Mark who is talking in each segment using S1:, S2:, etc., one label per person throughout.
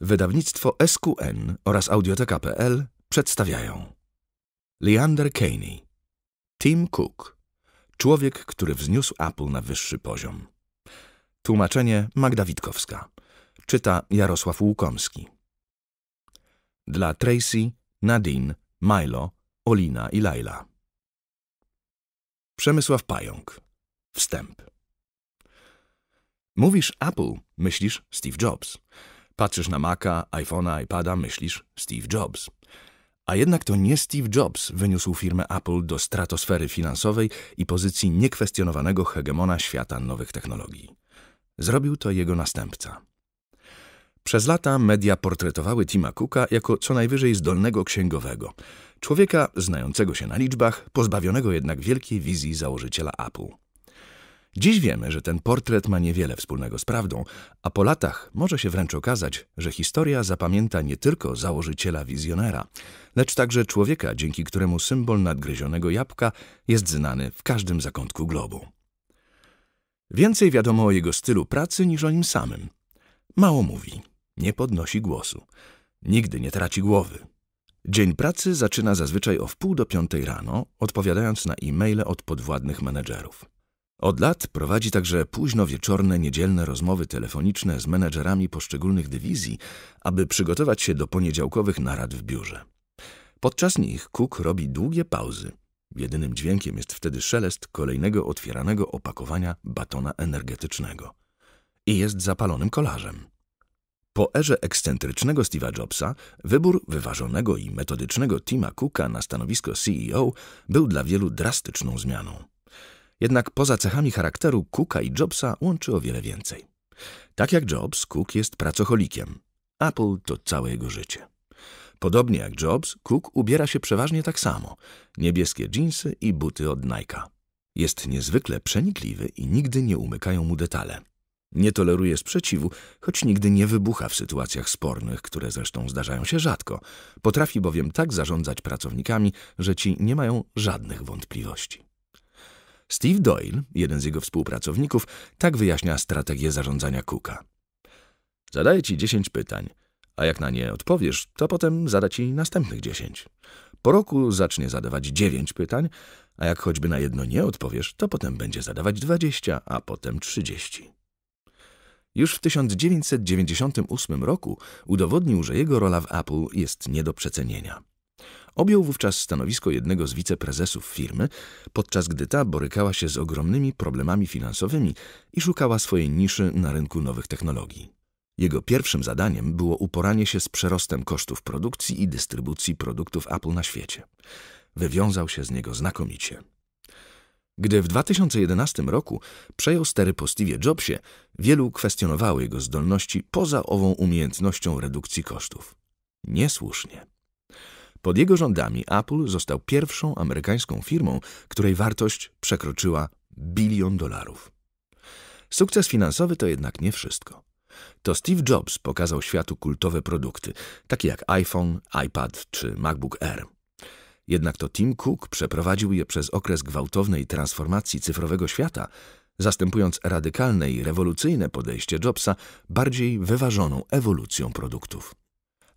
S1: Wydawnictwo SQN oraz audioteka.pl przedstawiają Leander Caney Tim Cook Człowiek, który wzniósł Apple na wyższy poziom Tłumaczenie Magda Witkowska Czyta Jarosław Łukomski Dla Tracy, Nadine, Milo, Olina i Laila Przemysław Pająk Wstęp Mówisz Apple, myślisz Steve Jobs – Patrzysz na Maca, iPhone'a, iPada, myślisz Steve Jobs. A jednak to nie Steve Jobs wyniósł firmę Apple do stratosfery finansowej i pozycji niekwestionowanego hegemona świata nowych technologii. Zrobił to jego następca. Przez lata media portretowały Tima Cooka jako co najwyżej zdolnego księgowego, człowieka znającego się na liczbach, pozbawionego jednak wielkiej wizji założyciela Apple. Dziś wiemy, że ten portret ma niewiele wspólnego z prawdą, a po latach może się wręcz okazać, że historia zapamięta nie tylko założyciela wizjonera, lecz także człowieka, dzięki któremu symbol nadgryzionego jabłka jest znany w każdym zakątku globu. Więcej wiadomo o jego stylu pracy niż o nim samym. Mało mówi, nie podnosi głosu, nigdy nie traci głowy. Dzień pracy zaczyna zazwyczaj o wpół do piątej rano, odpowiadając na e-maile od podwładnych menedżerów. Od lat prowadzi także późno wieczorne, niedzielne rozmowy telefoniczne z menedżerami poszczególnych dywizji, aby przygotować się do poniedziałkowych narad w biurze. Podczas nich Cook robi długie pauzy. Jedynym dźwiękiem jest wtedy szelest kolejnego otwieranego opakowania batona energetycznego. I jest zapalonym kolarzem. Po erze ekscentrycznego Steve'a Jobsa, wybór wyważonego i metodycznego Tima Cooka na stanowisko CEO był dla wielu drastyczną zmianą. Jednak poza cechami charakteru Cooka i Jobsa łączy o wiele więcej. Tak jak Jobs, Cook jest pracocholikiem. Apple to całe jego życie. Podobnie jak Jobs, Cook ubiera się przeważnie tak samo. Niebieskie dżinsy i buty od Nike'a. Jest niezwykle przenikliwy i nigdy nie umykają mu detale. Nie toleruje sprzeciwu, choć nigdy nie wybucha w sytuacjach spornych, które zresztą zdarzają się rzadko. Potrafi bowiem tak zarządzać pracownikami, że ci nie mają żadnych wątpliwości. Steve Doyle, jeden z jego współpracowników, tak wyjaśnia strategię zarządzania Cooka. Zadaję ci 10 pytań, a jak na nie odpowiesz, to potem zada ci następnych 10. Po roku zacznie zadawać 9 pytań, a jak choćby na jedno nie odpowiesz, to potem będzie zadawać 20, a potem 30. Już w 1998 roku udowodnił, że jego rola w Apple jest nie do przecenienia. Objął wówczas stanowisko jednego z wiceprezesów firmy, podczas gdy ta borykała się z ogromnymi problemami finansowymi i szukała swojej niszy na rynku nowych technologii. Jego pierwszym zadaniem było uporanie się z przerostem kosztów produkcji i dystrybucji produktów Apple na świecie. Wywiązał się z niego znakomicie. Gdy w 2011 roku przejął stery po Steve Jobsie, wielu kwestionowało jego zdolności poza ową umiejętnością redukcji kosztów. Niesłusznie. Pod jego rządami Apple został pierwszą amerykańską firmą, której wartość przekroczyła bilion dolarów. Sukces finansowy to jednak nie wszystko. To Steve Jobs pokazał światu kultowe produkty, takie jak iPhone, iPad czy MacBook Air. Jednak to Tim Cook przeprowadził je przez okres gwałtownej transformacji cyfrowego świata, zastępując radykalne i rewolucyjne podejście Jobsa bardziej wyważoną ewolucją produktów.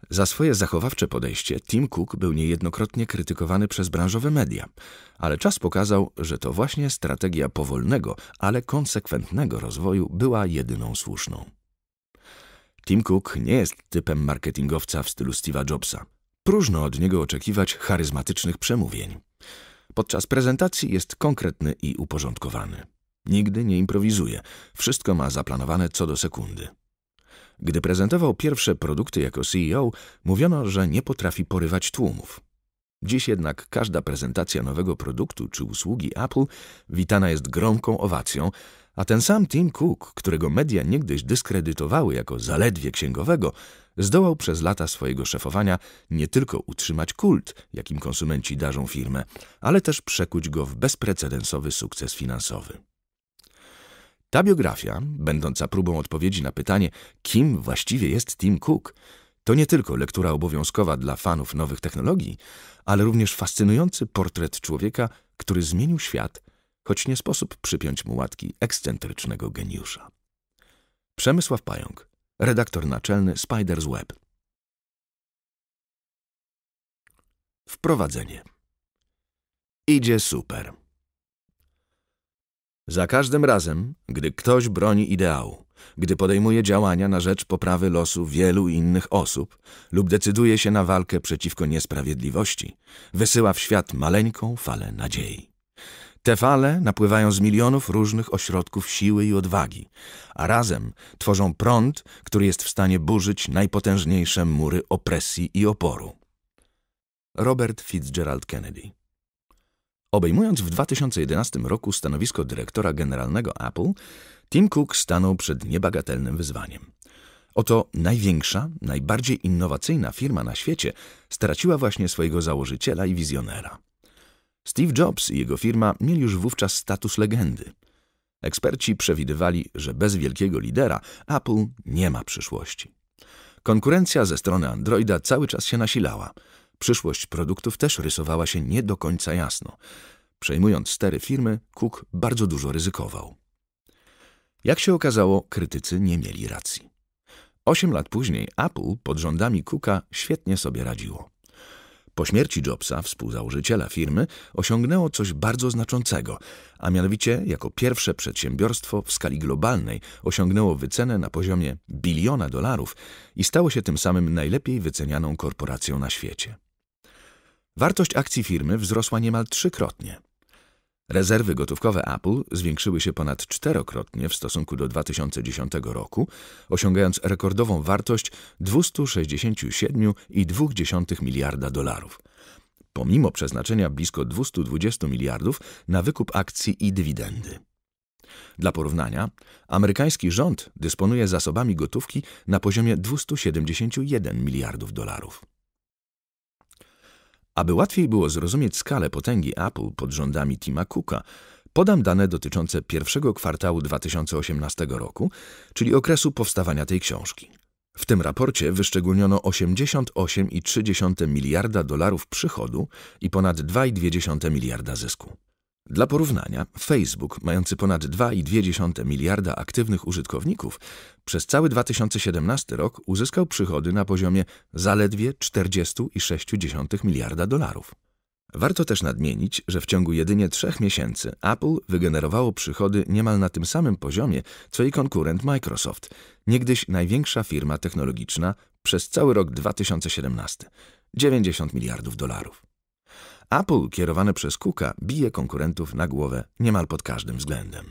S1: Za swoje zachowawcze podejście Tim Cook był niejednokrotnie krytykowany przez branżowe media, ale czas pokazał, że to właśnie strategia powolnego, ale konsekwentnego rozwoju była jedyną słuszną. Tim Cook nie jest typem marketingowca w stylu Steve'a Jobsa. Próżno od niego oczekiwać charyzmatycznych przemówień. Podczas prezentacji jest konkretny i uporządkowany. Nigdy nie improwizuje, wszystko ma zaplanowane co do sekundy. Gdy prezentował pierwsze produkty jako CEO, mówiono, że nie potrafi porywać tłumów. Dziś jednak każda prezentacja nowego produktu czy usługi Apple witana jest gromką owacją, a ten sam Tim Cook, którego media niegdyś dyskredytowały jako zaledwie księgowego, zdołał przez lata swojego szefowania nie tylko utrzymać kult, jakim konsumenci darzą firmę, ale też przekuć go w bezprecedensowy sukces finansowy. Ta biografia, będąca próbą odpowiedzi na pytanie, kim właściwie jest Tim Cook, to nie tylko lektura obowiązkowa dla fanów nowych technologii, ale również fascynujący portret człowieka, który zmienił świat, choć nie sposób przypiąć mu łatki ekscentrycznego geniusza. Przemysław Pająk, redaktor naczelny Spider's Web. Wprowadzenie. Idzie super. Za każdym razem, gdy ktoś broni ideału, gdy podejmuje działania na rzecz poprawy losu wielu innych osób lub decyduje się na walkę przeciwko niesprawiedliwości, wysyła w świat maleńką falę nadziei. Te fale napływają z milionów różnych ośrodków siły i odwagi, a razem tworzą prąd, który jest w stanie burzyć najpotężniejsze mury opresji i oporu. Robert Fitzgerald Kennedy Obejmując w 2011 roku stanowisko dyrektora generalnego Apple, Tim Cook stanął przed niebagatelnym wyzwaniem. Oto największa, najbardziej innowacyjna firma na świecie straciła właśnie swojego założyciela i wizjonera. Steve Jobs i jego firma mieli już wówczas status legendy. Eksperci przewidywali, że bez wielkiego lidera Apple nie ma przyszłości. Konkurencja ze strony Androida cały czas się nasilała. Przyszłość produktów też rysowała się nie do końca jasno. Przejmując stery firmy, Cook bardzo dużo ryzykował. Jak się okazało, krytycy nie mieli racji. Osiem lat później Apple pod rządami Cooka świetnie sobie radziło. Po śmierci Jobsa, współzałożyciela firmy, osiągnęło coś bardzo znaczącego, a mianowicie jako pierwsze przedsiębiorstwo w skali globalnej osiągnęło wycenę na poziomie biliona dolarów i stało się tym samym najlepiej wycenianą korporacją na świecie. Wartość akcji firmy wzrosła niemal trzykrotnie. Rezerwy gotówkowe Apple zwiększyły się ponad czterokrotnie w stosunku do 2010 roku, osiągając rekordową wartość 267,2 miliarda dolarów. Pomimo przeznaczenia blisko 220 miliardów na wykup akcji i dywidendy. Dla porównania, amerykański rząd dysponuje zasobami gotówki na poziomie 271 miliardów dolarów. Aby łatwiej było zrozumieć skalę potęgi Apple pod rządami Tima Cooka, podam dane dotyczące pierwszego kwartału 2018 roku, czyli okresu powstawania tej książki. W tym raporcie wyszczególniono 88,3 miliarda dolarów przychodu i ponad 2,2 miliarda zysku. Dla porównania, Facebook, mający ponad 2,2 miliarda aktywnych użytkowników, przez cały 2017 rok uzyskał przychody na poziomie zaledwie 40,6 miliarda dolarów. Warto też nadmienić, że w ciągu jedynie trzech miesięcy Apple wygenerowało przychody niemal na tym samym poziomie, co jej konkurent Microsoft, niegdyś największa firma technologiczna przez cały rok 2017 90 miliardów dolarów. Apple kierowane przez Cooka bije konkurentów na głowę niemal pod każdym względem.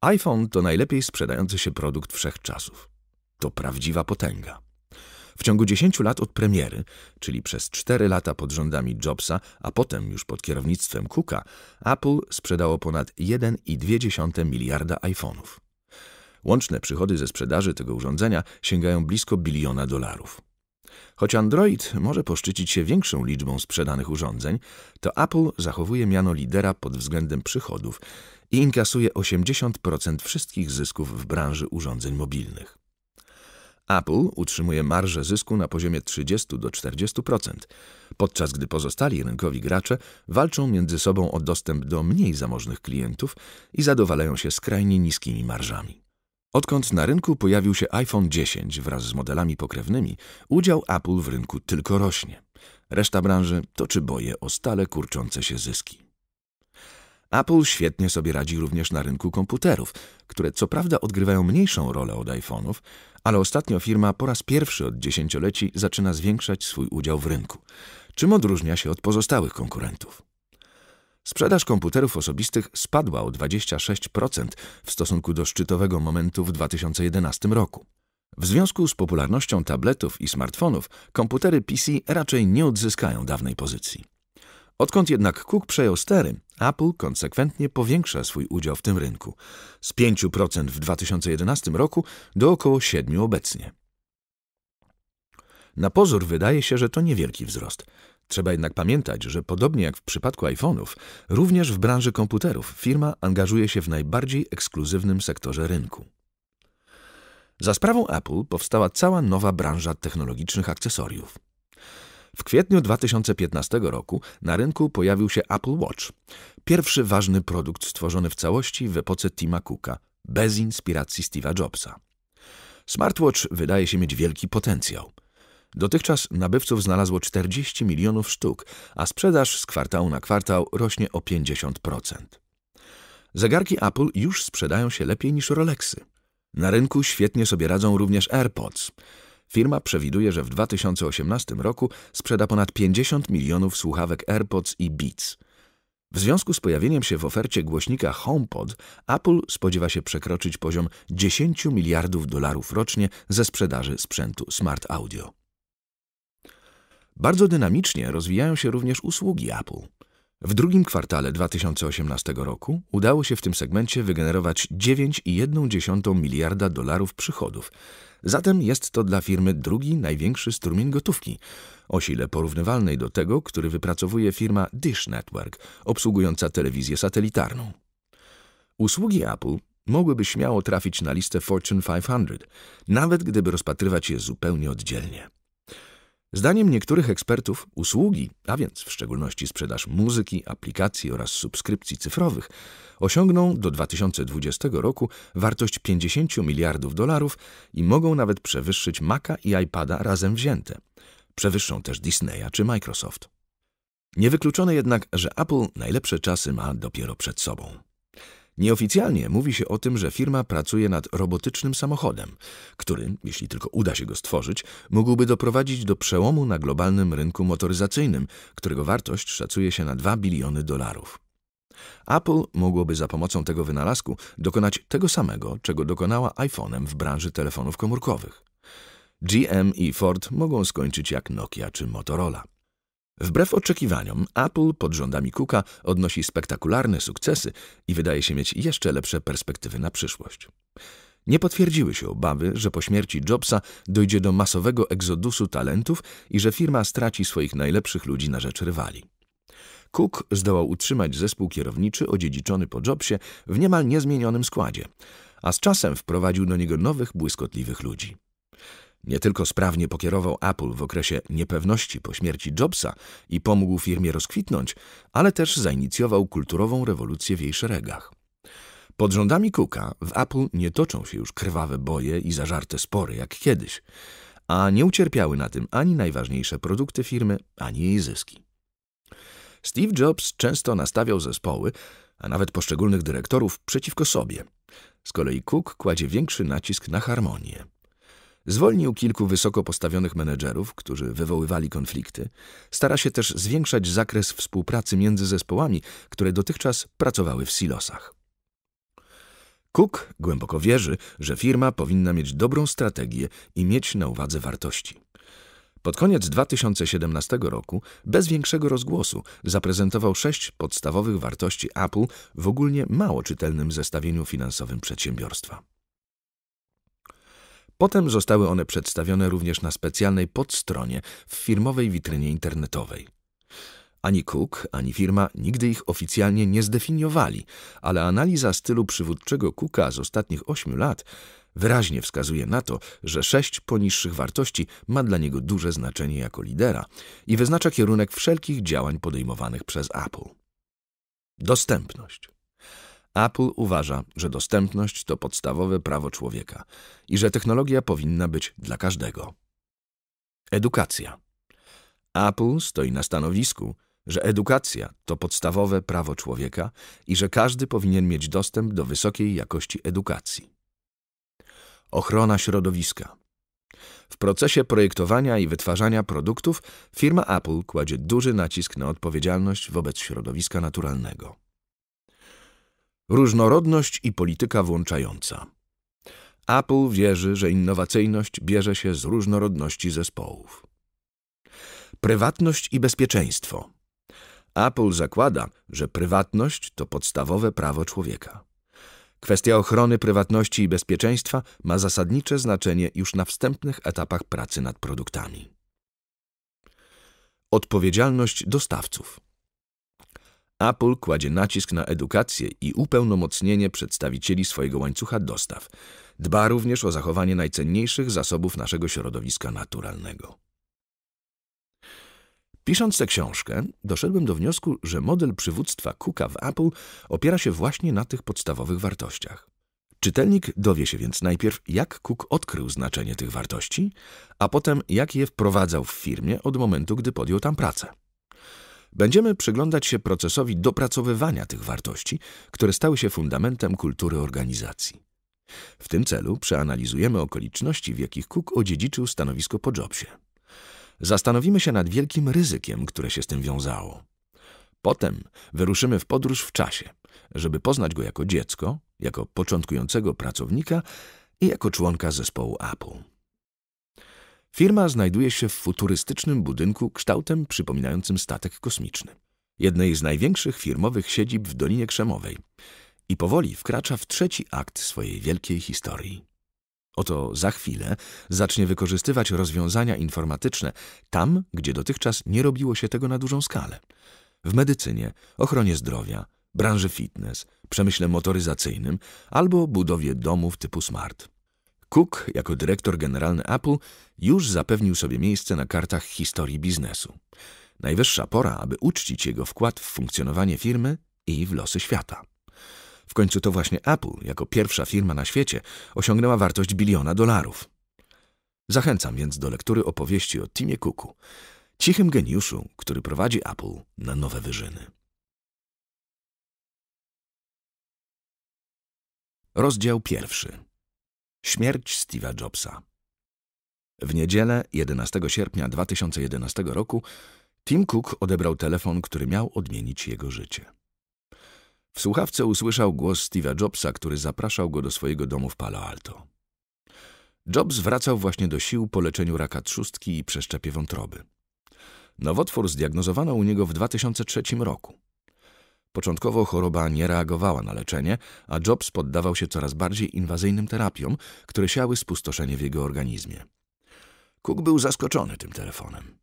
S1: iPhone to najlepiej sprzedający się produkt wszechczasów. To prawdziwa potęga. W ciągu 10 lat od premiery, czyli przez 4 lata pod rządami Jobsa, a potem już pod kierownictwem Cooka, Apple sprzedało ponad 1,2 miliarda iPhone'ów. Łączne przychody ze sprzedaży tego urządzenia sięgają blisko biliona dolarów. Choć Android może poszczycić się większą liczbą sprzedanych urządzeń, to Apple zachowuje miano lidera pod względem przychodów i inkasuje 80% wszystkich zysków w branży urządzeń mobilnych. Apple utrzymuje marżę zysku na poziomie 30 40%, podczas gdy pozostali rynkowi gracze walczą między sobą o dostęp do mniej zamożnych klientów i zadowalają się skrajnie niskimi marżami. Odkąd na rynku pojawił się iPhone 10 wraz z modelami pokrewnymi, udział Apple w rynku tylko rośnie. Reszta branży toczy boje o stale kurczące się zyski. Apple świetnie sobie radzi również na rynku komputerów, które co prawda odgrywają mniejszą rolę od iPhone'ów, ale ostatnio firma po raz pierwszy od dziesięcioleci zaczyna zwiększać swój udział w rynku, czym odróżnia się od pozostałych konkurentów. Sprzedaż komputerów osobistych spadła o 26% w stosunku do szczytowego momentu w 2011 roku. W związku z popularnością tabletów i smartfonów, komputery PC raczej nie odzyskają dawnej pozycji. Odkąd jednak Cook przejął stery, Apple konsekwentnie powiększa swój udział w tym rynku z 5% w 2011 roku do około 7% obecnie. Na pozór wydaje się, że to niewielki wzrost. Trzeba jednak pamiętać, że podobnie jak w przypadku iPhone'ów, również w branży komputerów firma angażuje się w najbardziej ekskluzywnym sektorze rynku. Za sprawą Apple powstała cała nowa branża technologicznych akcesoriów. W kwietniu 2015 roku na rynku pojawił się Apple Watch, pierwszy ważny produkt stworzony w całości w epoce Tima Cooka, bez inspiracji Steve'a Jobsa. Smartwatch wydaje się mieć wielki potencjał – Dotychczas nabywców znalazło 40 milionów sztuk, a sprzedaż z kwartału na kwartał rośnie o 50%. Zegarki Apple już sprzedają się lepiej niż Rolexy. Na rynku świetnie sobie radzą również AirPods. Firma przewiduje, że w 2018 roku sprzeda ponad 50 milionów słuchawek AirPods i Beats. W związku z pojawieniem się w ofercie głośnika HomePod, Apple spodziewa się przekroczyć poziom 10 miliardów dolarów rocznie ze sprzedaży sprzętu Smart Audio. Bardzo dynamicznie rozwijają się również usługi Apple. W drugim kwartale 2018 roku udało się w tym segmencie wygenerować 9,1 miliarda dolarów przychodów. Zatem jest to dla firmy drugi największy strumień gotówki, o sile porównywalnej do tego, który wypracowuje firma Dish Network, obsługująca telewizję satelitarną. Usługi Apple mogłyby śmiało trafić na listę Fortune 500, nawet gdyby rozpatrywać je zupełnie oddzielnie. Zdaniem niektórych ekspertów usługi, a więc w szczególności sprzedaż muzyki, aplikacji oraz subskrypcji cyfrowych, osiągną do 2020 roku wartość 50 miliardów dolarów i mogą nawet przewyższyć Maca i iPada razem wzięte. Przewyższą też Disneya czy Microsoft. Niewykluczone jednak, że Apple najlepsze czasy ma dopiero przed sobą. Nieoficjalnie mówi się o tym, że firma pracuje nad robotycznym samochodem, który, jeśli tylko uda się go stworzyć, mógłby doprowadzić do przełomu na globalnym rynku motoryzacyjnym, którego wartość szacuje się na 2 biliony dolarów. Apple mogłoby za pomocą tego wynalazku dokonać tego samego, czego dokonała iPhone'em w branży telefonów komórkowych. GM i Ford mogą skończyć jak Nokia czy Motorola. Wbrew oczekiwaniom, Apple pod rządami Cooka odnosi spektakularne sukcesy i wydaje się mieć jeszcze lepsze perspektywy na przyszłość. Nie potwierdziły się obawy, że po śmierci Jobsa dojdzie do masowego egzodusu talentów i że firma straci swoich najlepszych ludzi na rzecz rywali. Cook zdołał utrzymać zespół kierowniczy odziedziczony po Jobsie w niemal niezmienionym składzie, a z czasem wprowadził do niego nowych, błyskotliwych ludzi. Nie tylko sprawnie pokierował Apple w okresie niepewności po śmierci Jobsa i pomógł firmie rozkwitnąć, ale też zainicjował kulturową rewolucję w jej szeregach. Pod rządami Cooka w Apple nie toczą się już krwawe boje i zażarte spory jak kiedyś, a nie ucierpiały na tym ani najważniejsze produkty firmy, ani jej zyski. Steve Jobs często nastawiał zespoły, a nawet poszczególnych dyrektorów przeciwko sobie. Z kolei Cook kładzie większy nacisk na harmonię. Zwolnił kilku wysoko postawionych menedżerów, którzy wywoływali konflikty. Stara się też zwiększać zakres współpracy między zespołami, które dotychczas pracowały w silosach. Cook głęboko wierzy, że firma powinna mieć dobrą strategię i mieć na uwadze wartości. Pod koniec 2017 roku, bez większego rozgłosu, zaprezentował sześć podstawowych wartości Apple w ogólnie mało czytelnym zestawieniu finansowym przedsiębiorstwa. Potem zostały one przedstawione również na specjalnej podstronie w firmowej witrynie internetowej. Ani Cook, ani firma nigdy ich oficjalnie nie zdefiniowali, ale analiza stylu przywódczego Cooka z ostatnich ośmiu lat wyraźnie wskazuje na to, że sześć poniższych wartości ma dla niego duże znaczenie jako lidera i wyznacza kierunek wszelkich działań podejmowanych przez Apple. Dostępność. Apple uważa, że dostępność to podstawowe prawo człowieka i że technologia powinna być dla każdego. Edukacja. Apple stoi na stanowisku, że edukacja to podstawowe prawo człowieka i że każdy powinien mieć dostęp do wysokiej jakości edukacji. Ochrona środowiska. W procesie projektowania i wytwarzania produktów firma Apple kładzie duży nacisk na odpowiedzialność wobec środowiska naturalnego. Różnorodność i polityka włączająca. Apple wierzy, że innowacyjność bierze się z różnorodności zespołów. Prywatność i bezpieczeństwo. Apple zakłada, że prywatność to podstawowe prawo człowieka. Kwestia ochrony prywatności i bezpieczeństwa ma zasadnicze znaczenie już na wstępnych etapach pracy nad produktami. Odpowiedzialność dostawców. Apple kładzie nacisk na edukację i upełnomocnienie przedstawicieli swojego łańcucha dostaw. Dba również o zachowanie najcenniejszych zasobów naszego środowiska naturalnego. Pisząc tę książkę, doszedłem do wniosku, że model przywództwa Cooka w Apple opiera się właśnie na tych podstawowych wartościach. Czytelnik dowie się więc najpierw, jak Cook odkrył znaczenie tych wartości, a potem jak je wprowadzał w firmie od momentu, gdy podjął tam pracę. Będziemy przyglądać się procesowi dopracowywania tych wartości, które stały się fundamentem kultury organizacji. W tym celu przeanalizujemy okoliczności, w jakich Cook odziedziczył stanowisko po Jobsie. Zastanowimy się nad wielkim ryzykiem, które się z tym wiązało. Potem wyruszymy w podróż w czasie, żeby poznać go jako dziecko, jako początkującego pracownika i jako członka zespołu Apple. Firma znajduje się w futurystycznym budynku kształtem przypominającym statek kosmiczny, jednej z największych firmowych siedzib w Dolinie Krzemowej i powoli wkracza w trzeci akt swojej wielkiej historii. Oto za chwilę zacznie wykorzystywać rozwiązania informatyczne tam, gdzie dotychczas nie robiło się tego na dużą skalę. W medycynie, ochronie zdrowia, branży fitness, przemyśle motoryzacyjnym albo budowie domów typu smart. Cook, jako dyrektor generalny Apple, już zapewnił sobie miejsce na kartach historii biznesu. Najwyższa pora, aby uczcić jego wkład w funkcjonowanie firmy i w losy świata. W końcu to właśnie Apple, jako pierwsza firma na świecie, osiągnęła wartość biliona dolarów. Zachęcam więc do lektury opowieści o Timie Cooku, cichym geniuszu, który prowadzi Apple na nowe wyżyny. Rozdział pierwszy. Śmierć Steve'a Jobsa. W niedzielę 11 sierpnia 2011 roku Tim Cook odebrał telefon, który miał odmienić jego życie. W słuchawce usłyszał głos Steve'a Jobsa, który zapraszał go do swojego domu w Palo Alto. Jobs wracał właśnie do sił po leczeniu raka trzustki i przeszczepie wątroby. Nowotwór zdiagnozowano u niego w 2003 roku. Początkowo choroba nie reagowała na leczenie, a Jobs poddawał się coraz bardziej inwazyjnym terapiom, które siały spustoszenie w jego organizmie. Cook był zaskoczony tym telefonem.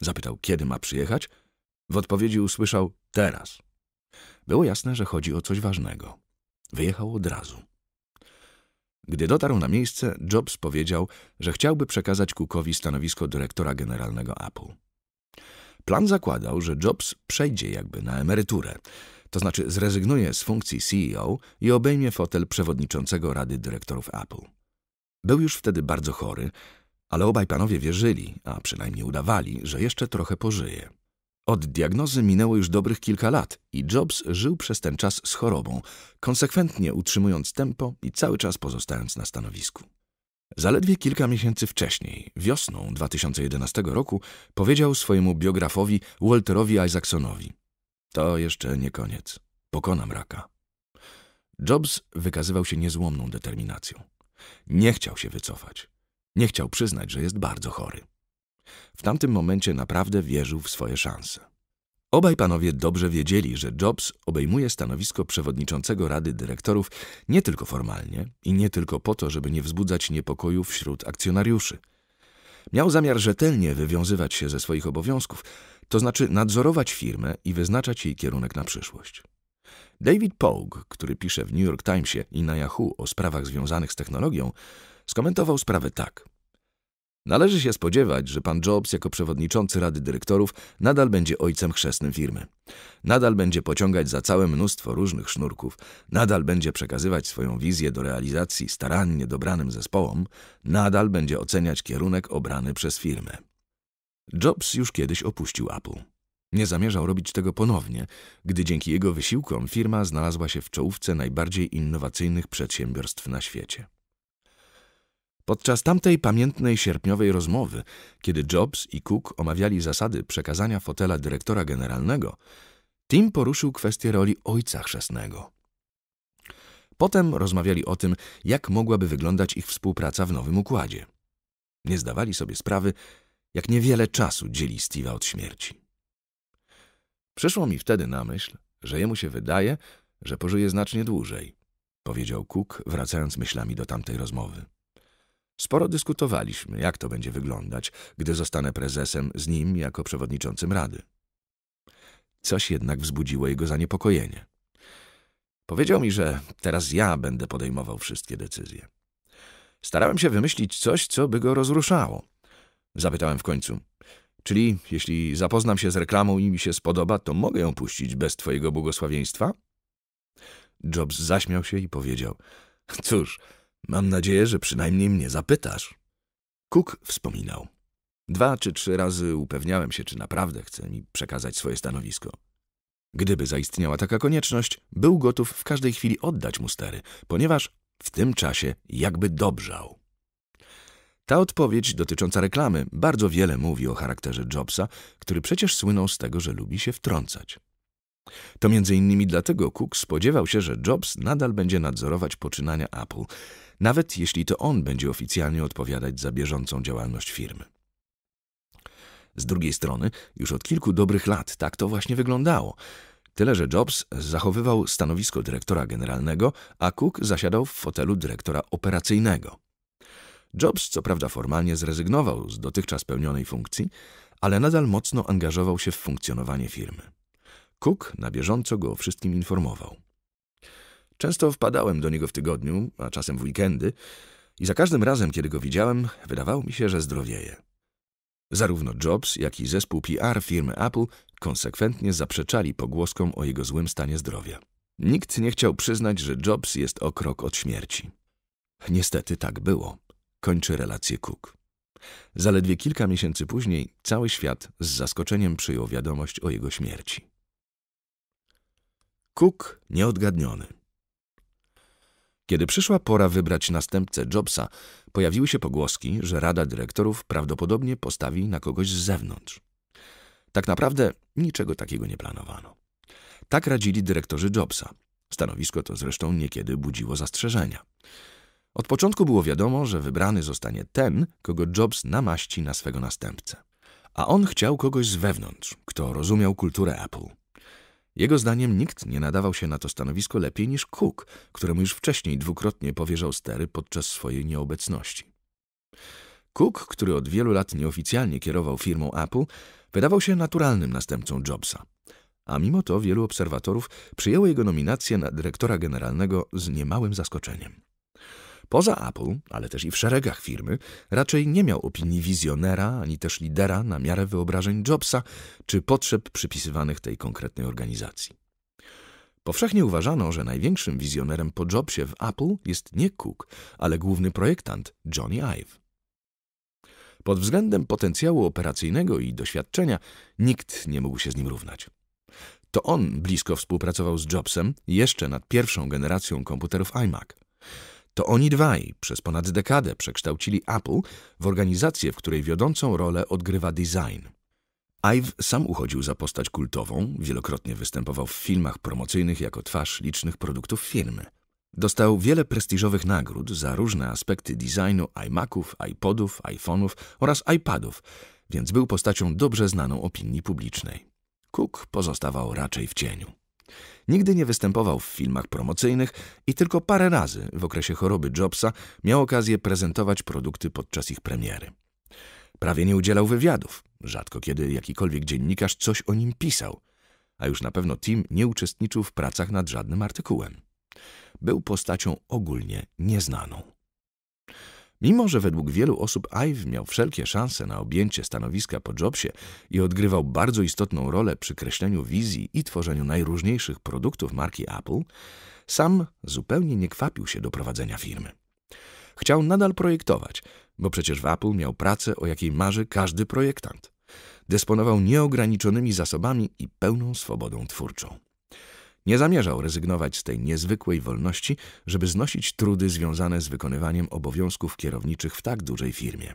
S1: Zapytał, kiedy ma przyjechać. W odpowiedzi usłyszał teraz. Było jasne, że chodzi o coś ważnego. Wyjechał od razu. Gdy dotarł na miejsce, Jobs powiedział, że chciałby przekazać Cookowi stanowisko dyrektora generalnego Apple. Plan zakładał, że Jobs przejdzie jakby na emeryturę, to znaczy zrezygnuje z funkcji CEO i obejmie fotel przewodniczącego Rady Dyrektorów Apple. Był już wtedy bardzo chory, ale obaj panowie wierzyli, a przynajmniej udawali, że jeszcze trochę pożyje. Od diagnozy minęło już dobrych kilka lat i Jobs żył przez ten czas z chorobą, konsekwentnie utrzymując tempo i cały czas pozostając na stanowisku. Zaledwie kilka miesięcy wcześniej, wiosną 2011 roku, powiedział swojemu biografowi Walterowi Isaacsonowi: To jeszcze nie koniec. Pokonam raka. Jobs wykazywał się niezłomną determinacją. Nie chciał się wycofać. Nie chciał przyznać, że jest bardzo chory. W tamtym momencie naprawdę wierzył w swoje szanse. Obaj panowie dobrze wiedzieli, że Jobs obejmuje stanowisko przewodniczącego Rady Dyrektorów nie tylko formalnie i nie tylko po to, żeby nie wzbudzać niepokoju wśród akcjonariuszy. Miał zamiar rzetelnie wywiązywać się ze swoich obowiązków, to znaczy nadzorować firmę i wyznaczać jej kierunek na przyszłość. David Pogue, który pisze w New York Timesie i na Yahoo o sprawach związanych z technologią, skomentował sprawę tak. Należy się spodziewać, że pan Jobs jako przewodniczący Rady Dyrektorów nadal będzie ojcem chrzestnym firmy. Nadal będzie pociągać za całe mnóstwo różnych sznurków, nadal będzie przekazywać swoją wizję do realizacji starannie dobranym zespołom, nadal będzie oceniać kierunek obrany przez firmę. Jobs już kiedyś opuścił Apple. Nie zamierzał robić tego ponownie, gdy dzięki jego wysiłkom firma znalazła się w czołówce najbardziej innowacyjnych przedsiębiorstw na świecie. Podczas tamtej pamiętnej sierpniowej rozmowy, kiedy Jobs i Cook omawiali zasady przekazania fotela dyrektora generalnego, Tim poruszył kwestię roli ojca chrzestnego. Potem rozmawiali o tym, jak mogłaby wyglądać ich współpraca w nowym układzie. Nie zdawali sobie sprawy, jak niewiele czasu dzieli Steve'a od śmierci. Przyszło mi wtedy na myśl, że jemu się wydaje, że pożyje znacznie dłużej, powiedział Cook, wracając myślami do tamtej rozmowy. Sporo dyskutowaliśmy, jak to będzie wyglądać, gdy zostanę prezesem z nim jako przewodniczącym rady. Coś jednak wzbudziło jego zaniepokojenie. Powiedział mi, że teraz ja będę podejmował wszystkie decyzje. Starałem się wymyślić coś, co by go rozruszało. Zapytałem w końcu. Czyli jeśli zapoznam się z reklamą i mi się spodoba, to mogę ją puścić bez twojego błogosławieństwa? Jobs zaśmiał się i powiedział. Cóż, Mam nadzieję, że przynajmniej mnie zapytasz. Cook wspominał. Dwa czy trzy razy upewniałem się, czy naprawdę chce mi przekazać swoje stanowisko. Gdyby zaistniała taka konieczność, był gotów w każdej chwili oddać mu stery, ponieważ w tym czasie jakby dobrzał. Ta odpowiedź dotycząca reklamy bardzo wiele mówi o charakterze Jobsa, który przecież słynął z tego, że lubi się wtrącać. To między innymi dlatego Cook spodziewał się, że Jobs nadal będzie nadzorować poczynania Apple, nawet jeśli to on będzie oficjalnie odpowiadać za bieżącą działalność firmy. Z drugiej strony, już od kilku dobrych lat tak to właśnie wyglądało. Tyle, że Jobs zachowywał stanowisko dyrektora generalnego, a Cook zasiadał w fotelu dyrektora operacyjnego. Jobs, co prawda, formalnie zrezygnował z dotychczas pełnionej funkcji, ale nadal mocno angażował się w funkcjonowanie firmy. Cook na bieżąco go o wszystkim informował. Często wpadałem do niego w tygodniu, a czasem w weekendy, i za każdym razem, kiedy go widziałem, wydawało mi się, że zdrowieje. Zarówno Jobs, jak i zespół PR firmy Apple konsekwentnie zaprzeczali pogłoskom o jego złym stanie zdrowia. Nikt nie chciał przyznać, że Jobs jest o krok od śmierci. Niestety tak było, kończy relację Cook. Zaledwie kilka miesięcy później cały świat z zaskoczeniem przyjął wiadomość o jego śmierci. Cook nieodgadniony. Kiedy przyszła pora wybrać następcę Jobsa, pojawiły się pogłoski, że Rada Dyrektorów prawdopodobnie postawi na kogoś z zewnątrz. Tak naprawdę niczego takiego nie planowano. Tak radzili dyrektorzy Jobsa. Stanowisko to zresztą niekiedy budziło zastrzeżenia. Od początku było wiadomo, że wybrany zostanie ten, kogo Jobs namaści na swego następcę. A on chciał kogoś z wewnątrz, kto rozumiał kulturę Apple. Jego zdaniem nikt nie nadawał się na to stanowisko lepiej niż Cook, któremu już wcześniej dwukrotnie powierzał stery podczas swojej nieobecności. Cook, który od wielu lat nieoficjalnie kierował firmą Apple, wydawał się naturalnym następcą Jobsa. A mimo to wielu obserwatorów przyjęło jego nominację na dyrektora generalnego z niemałym zaskoczeniem. Poza Apple, ale też i w szeregach firmy, raczej nie miał opinii wizjonera ani też lidera na miarę wyobrażeń Jobsa czy potrzeb przypisywanych tej konkretnej organizacji. Powszechnie uważano, że największym wizjonerem po Jobsie w Apple jest nie Cook, ale główny projektant Johnny Ive. Pod względem potencjału operacyjnego i doświadczenia nikt nie mógł się z nim równać. To on blisko współpracował z Jobsem jeszcze nad pierwszą generacją komputerów iMac. To oni dwaj przez ponad dekadę przekształcili Apple w organizację, w której wiodącą rolę odgrywa design. Ive sam uchodził za postać kultową, wielokrotnie występował w filmach promocyjnych jako twarz licznych produktów firmy. Dostał wiele prestiżowych nagród za różne aspekty designu iMaców, iPodów, iPhone'ów oraz iPadów, więc był postacią dobrze znaną opinii publicznej. Cook pozostawał raczej w cieniu. Nigdy nie występował w filmach promocyjnych i tylko parę razy w okresie choroby Jobsa miał okazję prezentować produkty podczas ich premiery. Prawie nie udzielał wywiadów, rzadko kiedy jakikolwiek dziennikarz coś o nim pisał, a już na pewno Tim nie uczestniczył w pracach nad żadnym artykułem. Był postacią ogólnie nieznaną. Mimo, że według wielu osób Ive miał wszelkie szanse na objęcie stanowiska po Jobsie i odgrywał bardzo istotną rolę przy kreśleniu wizji i tworzeniu najróżniejszych produktów marki Apple, sam zupełnie nie kwapił się do prowadzenia firmy. Chciał nadal projektować, bo przecież w Apple miał pracę, o jakiej marzy każdy projektant. Dysponował nieograniczonymi zasobami i pełną swobodą twórczą. Nie zamierzał rezygnować z tej niezwykłej wolności, żeby znosić trudy związane z wykonywaniem obowiązków kierowniczych w tak dużej firmie.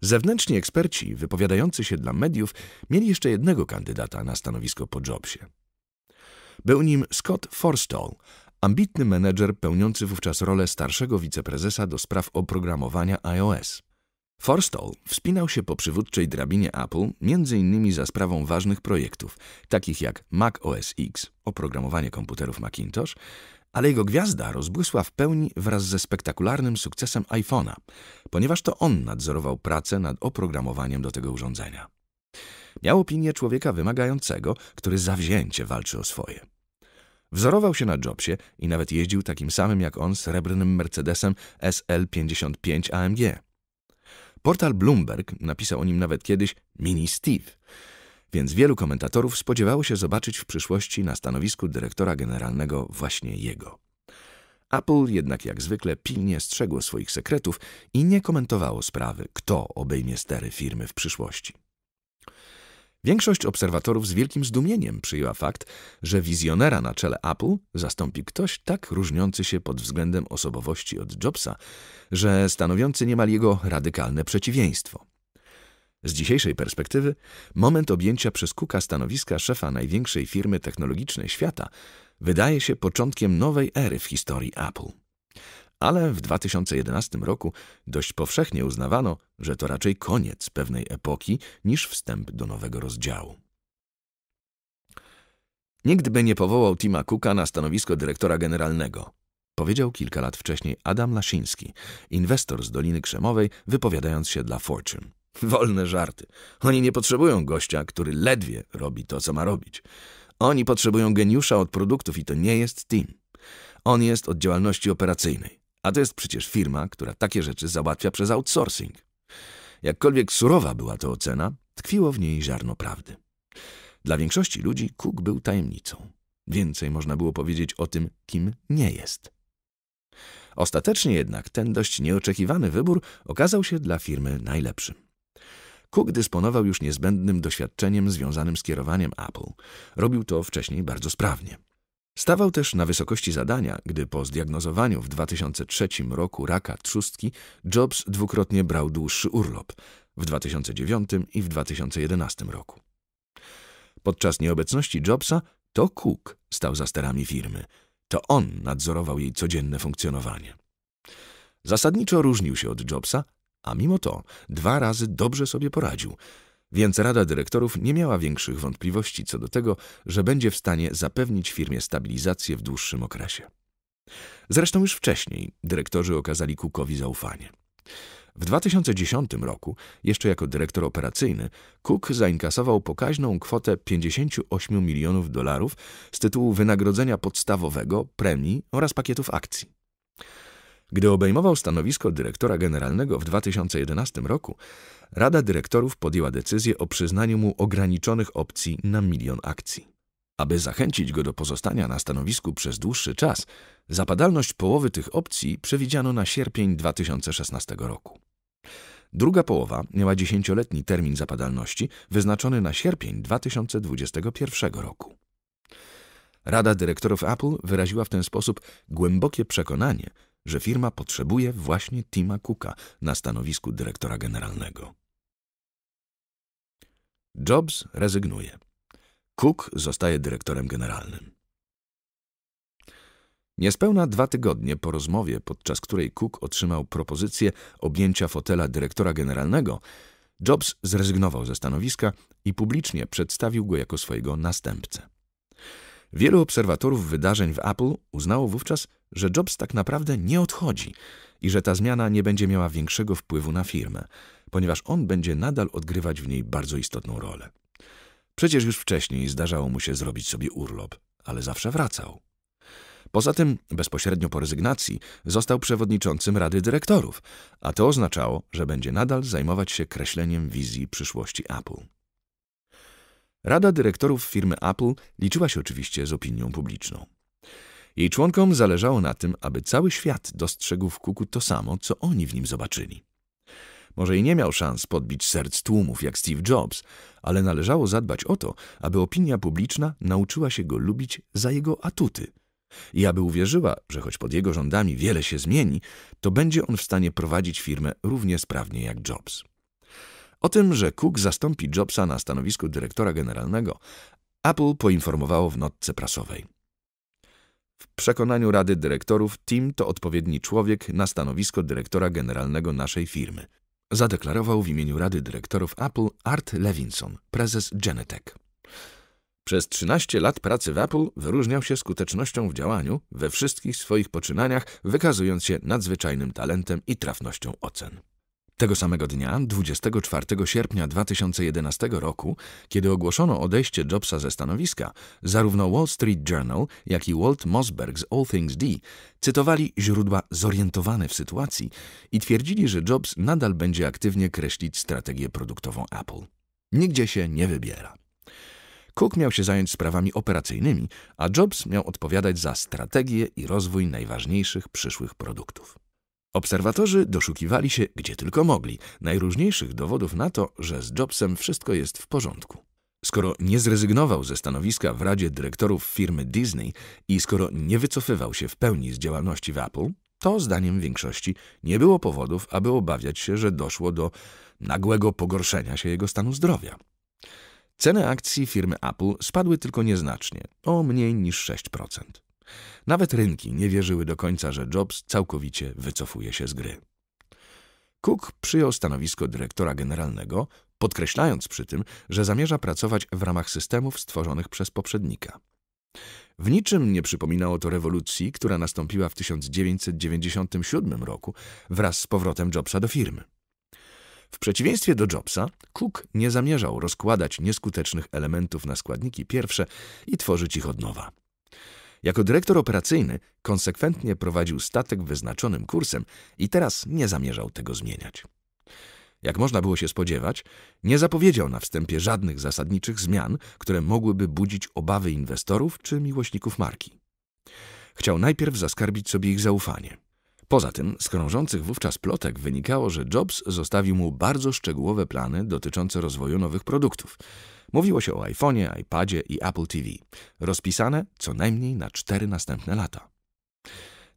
S1: Zewnętrzni eksperci wypowiadający się dla mediów mieli jeszcze jednego kandydata na stanowisko po Jobsie. Był nim Scott Forstall, ambitny menedżer pełniący wówczas rolę starszego wiceprezesa do spraw oprogramowania iOS. Forstall wspinał się po przywódczej drabinie Apple m.in. za sprawą ważnych projektów, takich jak Mac OS X, oprogramowanie komputerów Macintosh, ale jego gwiazda rozbłysła w pełni wraz ze spektakularnym sukcesem iPhone'a, ponieważ to on nadzorował pracę nad oprogramowaniem do tego urządzenia. Miał opinię człowieka wymagającego, który zawzięcie walczy o swoje. Wzorował się na Jobsie i nawet jeździł takim samym jak on srebrnym Mercedesem SL55 AMG – Portal Bloomberg napisał o nim nawet kiedyś Mini Steve, więc wielu komentatorów spodziewało się zobaczyć w przyszłości na stanowisku dyrektora generalnego właśnie jego. Apple jednak jak zwykle pilnie strzegło swoich sekretów i nie komentowało sprawy, kto obejmie stery firmy w przyszłości. Większość obserwatorów z wielkim zdumieniem przyjęła fakt, że wizjonera na czele Apple zastąpi ktoś tak różniący się pod względem osobowości od Jobsa, że stanowiący niemal jego radykalne przeciwieństwo. Z dzisiejszej perspektywy, moment objęcia przez Cooka stanowiska szefa największej firmy technologicznej świata wydaje się początkiem nowej ery w historii Apple ale w 2011 roku dość powszechnie uznawano, że to raczej koniec pewnej epoki niż wstęp do nowego rozdziału. Nikt by nie powołał Tima Cooka na stanowisko dyrektora generalnego, powiedział kilka lat wcześniej Adam Laszyński, inwestor z Doliny Krzemowej, wypowiadając się dla Fortune. Wolne żarty. Oni nie potrzebują gościa, który ledwie robi to, co ma robić. Oni potrzebują geniusza od produktów i to nie jest Tim. On jest od działalności operacyjnej. A to jest przecież firma, która takie rzeczy załatwia przez outsourcing. Jakkolwiek surowa była to ocena, tkwiło w niej ziarno prawdy. Dla większości ludzi Cook był tajemnicą. Więcej można było powiedzieć o tym, kim nie jest. Ostatecznie jednak ten dość nieoczekiwany wybór okazał się dla firmy najlepszym. Cook dysponował już niezbędnym doświadczeniem związanym z kierowaniem Apple. Robił to wcześniej bardzo sprawnie. Stawał też na wysokości zadania, gdy po zdiagnozowaniu w 2003 roku raka trzustki Jobs dwukrotnie brał dłuższy urlop w 2009 i w 2011 roku. Podczas nieobecności Jobsa to Cook stał za sterami firmy. To on nadzorował jej codzienne funkcjonowanie. Zasadniczo różnił się od Jobsa, a mimo to dwa razy dobrze sobie poradził – więc Rada Dyrektorów nie miała większych wątpliwości co do tego, że będzie w stanie zapewnić firmie stabilizację w dłuższym okresie. Zresztą już wcześniej dyrektorzy okazali Cookowi zaufanie. W 2010 roku, jeszcze jako dyrektor operacyjny, Cook zainkasował pokaźną kwotę 58 milionów dolarów z tytułu wynagrodzenia podstawowego, premii oraz pakietów akcji. Gdy obejmował stanowisko dyrektora generalnego w 2011 roku, Rada Dyrektorów podjęła decyzję o przyznaniu mu ograniczonych opcji na milion akcji. Aby zachęcić go do pozostania na stanowisku przez dłuższy czas, zapadalność połowy tych opcji przewidziano na sierpień 2016 roku. Druga połowa miała dziesięcioletni termin zapadalności wyznaczony na sierpień 2021 roku. Rada dyrektorów Apple wyraziła w ten sposób głębokie przekonanie, że firma potrzebuje właśnie Tima Cooka na stanowisku dyrektora generalnego. Jobs rezygnuje. Cook zostaje dyrektorem generalnym. Niespełna dwa tygodnie po rozmowie, podczas której Cook otrzymał propozycję objęcia fotela dyrektora generalnego, Jobs zrezygnował ze stanowiska i publicznie przedstawił go jako swojego następcę. Wielu obserwatorów wydarzeń w Apple uznało wówczas, że Jobs tak naprawdę nie odchodzi i że ta zmiana nie będzie miała większego wpływu na firmę, ponieważ on będzie nadal odgrywać w niej bardzo istotną rolę. Przecież już wcześniej zdarzało mu się zrobić sobie urlop, ale zawsze wracał. Poza tym, bezpośrednio po rezygnacji, został przewodniczącym Rady Dyrektorów, a to oznaczało, że będzie nadal zajmować się kreśleniem wizji przyszłości Apple. Rada dyrektorów firmy Apple liczyła się oczywiście z opinią publiczną. Jej członkom zależało na tym, aby cały świat dostrzegł w Kuku to samo, co oni w nim zobaczyli. Może i nie miał szans podbić serc tłumów jak Steve Jobs, ale należało zadbać o to, aby opinia publiczna nauczyła się go lubić za jego atuty i aby uwierzyła, że choć pod jego rządami wiele się zmieni, to będzie on w stanie prowadzić firmę równie sprawnie jak Jobs. O tym, że Cook zastąpi Jobsa na stanowisku dyrektora generalnego, Apple poinformowało w notce prasowej. W przekonaniu Rady Dyrektorów Tim to odpowiedni człowiek na stanowisko dyrektora generalnego naszej firmy. Zadeklarował w imieniu Rady Dyrektorów Apple Art Levinson, prezes Genetech. Przez 13 lat pracy w Apple wyróżniał się skutecznością w działaniu, we wszystkich swoich poczynaniach, wykazując się nadzwyczajnym talentem i trafnością ocen. Tego samego dnia, 24 sierpnia 2011 roku, kiedy ogłoszono odejście Jobsa ze stanowiska, zarówno Wall Street Journal, jak i Walt Mosberg z All Things D cytowali źródła zorientowane w sytuacji i twierdzili, że Jobs nadal będzie aktywnie kreślić strategię produktową Apple. Nigdzie się nie wybiera. Cook miał się zająć sprawami operacyjnymi, a Jobs miał odpowiadać za strategię i rozwój najważniejszych przyszłych produktów. Obserwatorzy doszukiwali się, gdzie tylko mogli, najróżniejszych dowodów na to, że z Jobsem wszystko jest w porządku. Skoro nie zrezygnował ze stanowiska w Radzie Dyrektorów firmy Disney i skoro nie wycofywał się w pełni z działalności w Apple, to zdaniem większości nie było powodów, aby obawiać się, że doszło do nagłego pogorszenia się jego stanu zdrowia. Ceny akcji firmy Apple spadły tylko nieznacznie, o mniej niż 6%. Nawet rynki nie wierzyły do końca, że Jobs całkowicie wycofuje się z gry. Cook przyjął stanowisko dyrektora generalnego, podkreślając przy tym, że zamierza pracować w ramach systemów stworzonych przez poprzednika. W niczym nie przypominało to rewolucji, która nastąpiła w 1997 roku wraz z powrotem Jobsa do firmy. W przeciwieństwie do Jobsa, Cook nie zamierzał rozkładać nieskutecznych elementów na składniki pierwsze i tworzyć ich od nowa. Jako dyrektor operacyjny konsekwentnie prowadził statek wyznaczonym kursem i teraz nie zamierzał tego zmieniać. Jak można było się spodziewać, nie zapowiedział na wstępie żadnych zasadniczych zmian, które mogłyby budzić obawy inwestorów czy miłośników marki. Chciał najpierw zaskarbić sobie ich zaufanie – Poza tym z krążących wówczas plotek wynikało, że Jobs zostawił mu bardzo szczegółowe plany dotyczące rozwoju nowych produktów. Mówiło się o iPhone'ie, iPadzie i Apple TV, rozpisane co najmniej na cztery następne lata.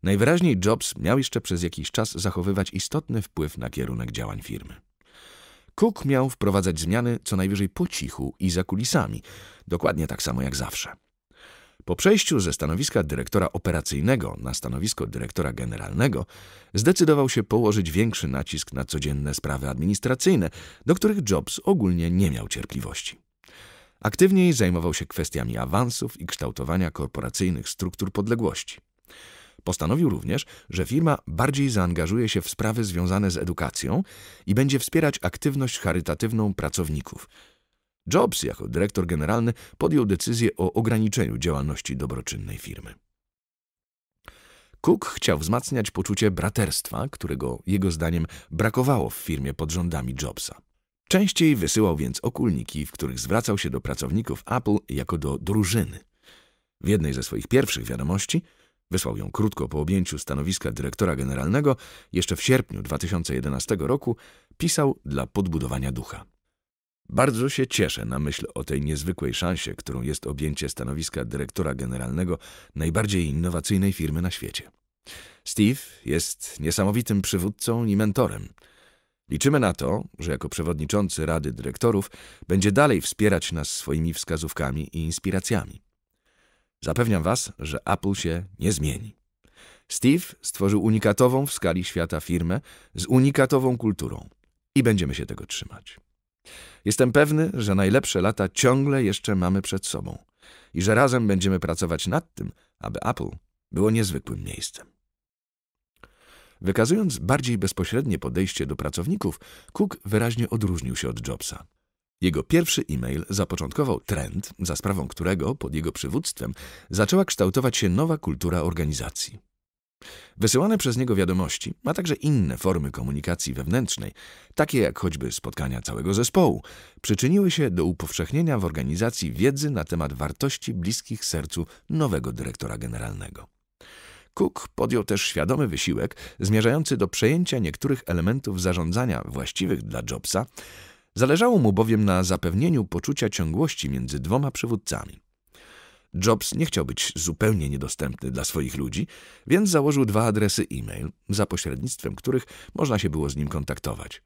S1: Najwyraźniej Jobs miał jeszcze przez jakiś czas zachowywać istotny wpływ na kierunek działań firmy. Cook miał wprowadzać zmiany co najwyżej po cichu i za kulisami, dokładnie tak samo jak zawsze. Po przejściu ze stanowiska dyrektora operacyjnego na stanowisko dyrektora generalnego zdecydował się położyć większy nacisk na codzienne sprawy administracyjne, do których Jobs ogólnie nie miał cierpliwości. Aktywniej zajmował się kwestiami awansów i kształtowania korporacyjnych struktur podległości. Postanowił również, że firma bardziej zaangażuje się w sprawy związane z edukacją i będzie wspierać aktywność charytatywną pracowników – Jobs jako dyrektor generalny podjął decyzję o ograniczeniu działalności dobroczynnej firmy. Cook chciał wzmacniać poczucie braterstwa, którego jego zdaniem brakowało w firmie pod rządami Jobsa. Częściej wysyłał więc okulniki, w których zwracał się do pracowników Apple jako do drużyny. W jednej ze swoich pierwszych wiadomości Wysłał ją krótko po objęciu stanowiska dyrektora generalnego, jeszcze w sierpniu 2011 roku, pisał dla podbudowania ducha. Bardzo się cieszę na myśl o tej niezwykłej szansie, którą jest objęcie stanowiska dyrektora generalnego najbardziej innowacyjnej firmy na świecie. Steve jest niesamowitym przywódcą i mentorem. Liczymy na to, że jako przewodniczący Rady Dyrektorów będzie dalej wspierać nas swoimi wskazówkami i inspiracjami. Zapewniam Was, że Apple się nie zmieni. Steve stworzył unikatową w skali świata firmę z unikatową kulturą i będziemy się tego trzymać. Jestem pewny, że najlepsze lata ciągle jeszcze mamy przed sobą i że razem będziemy pracować nad tym, aby Apple było niezwykłym miejscem. Wykazując bardziej bezpośrednie podejście do pracowników, Cook wyraźnie odróżnił się od Jobsa. Jego pierwszy e-mail zapoczątkował trend, za sprawą którego pod jego przywództwem zaczęła kształtować się nowa kultura organizacji. Wysyłane przez niego wiadomości, a także inne formy komunikacji wewnętrznej, takie jak choćby spotkania całego zespołu, przyczyniły się do upowszechnienia w organizacji wiedzy na temat wartości bliskich sercu nowego dyrektora generalnego. Cook podjął też świadomy wysiłek zmierzający do przejęcia niektórych elementów zarządzania właściwych dla Jobsa. Zależało mu bowiem na zapewnieniu poczucia ciągłości między dwoma przywódcami. Jobs nie chciał być zupełnie niedostępny dla swoich ludzi, więc założył dwa adresy e-mail, za pośrednictwem których można się było z nim kontaktować.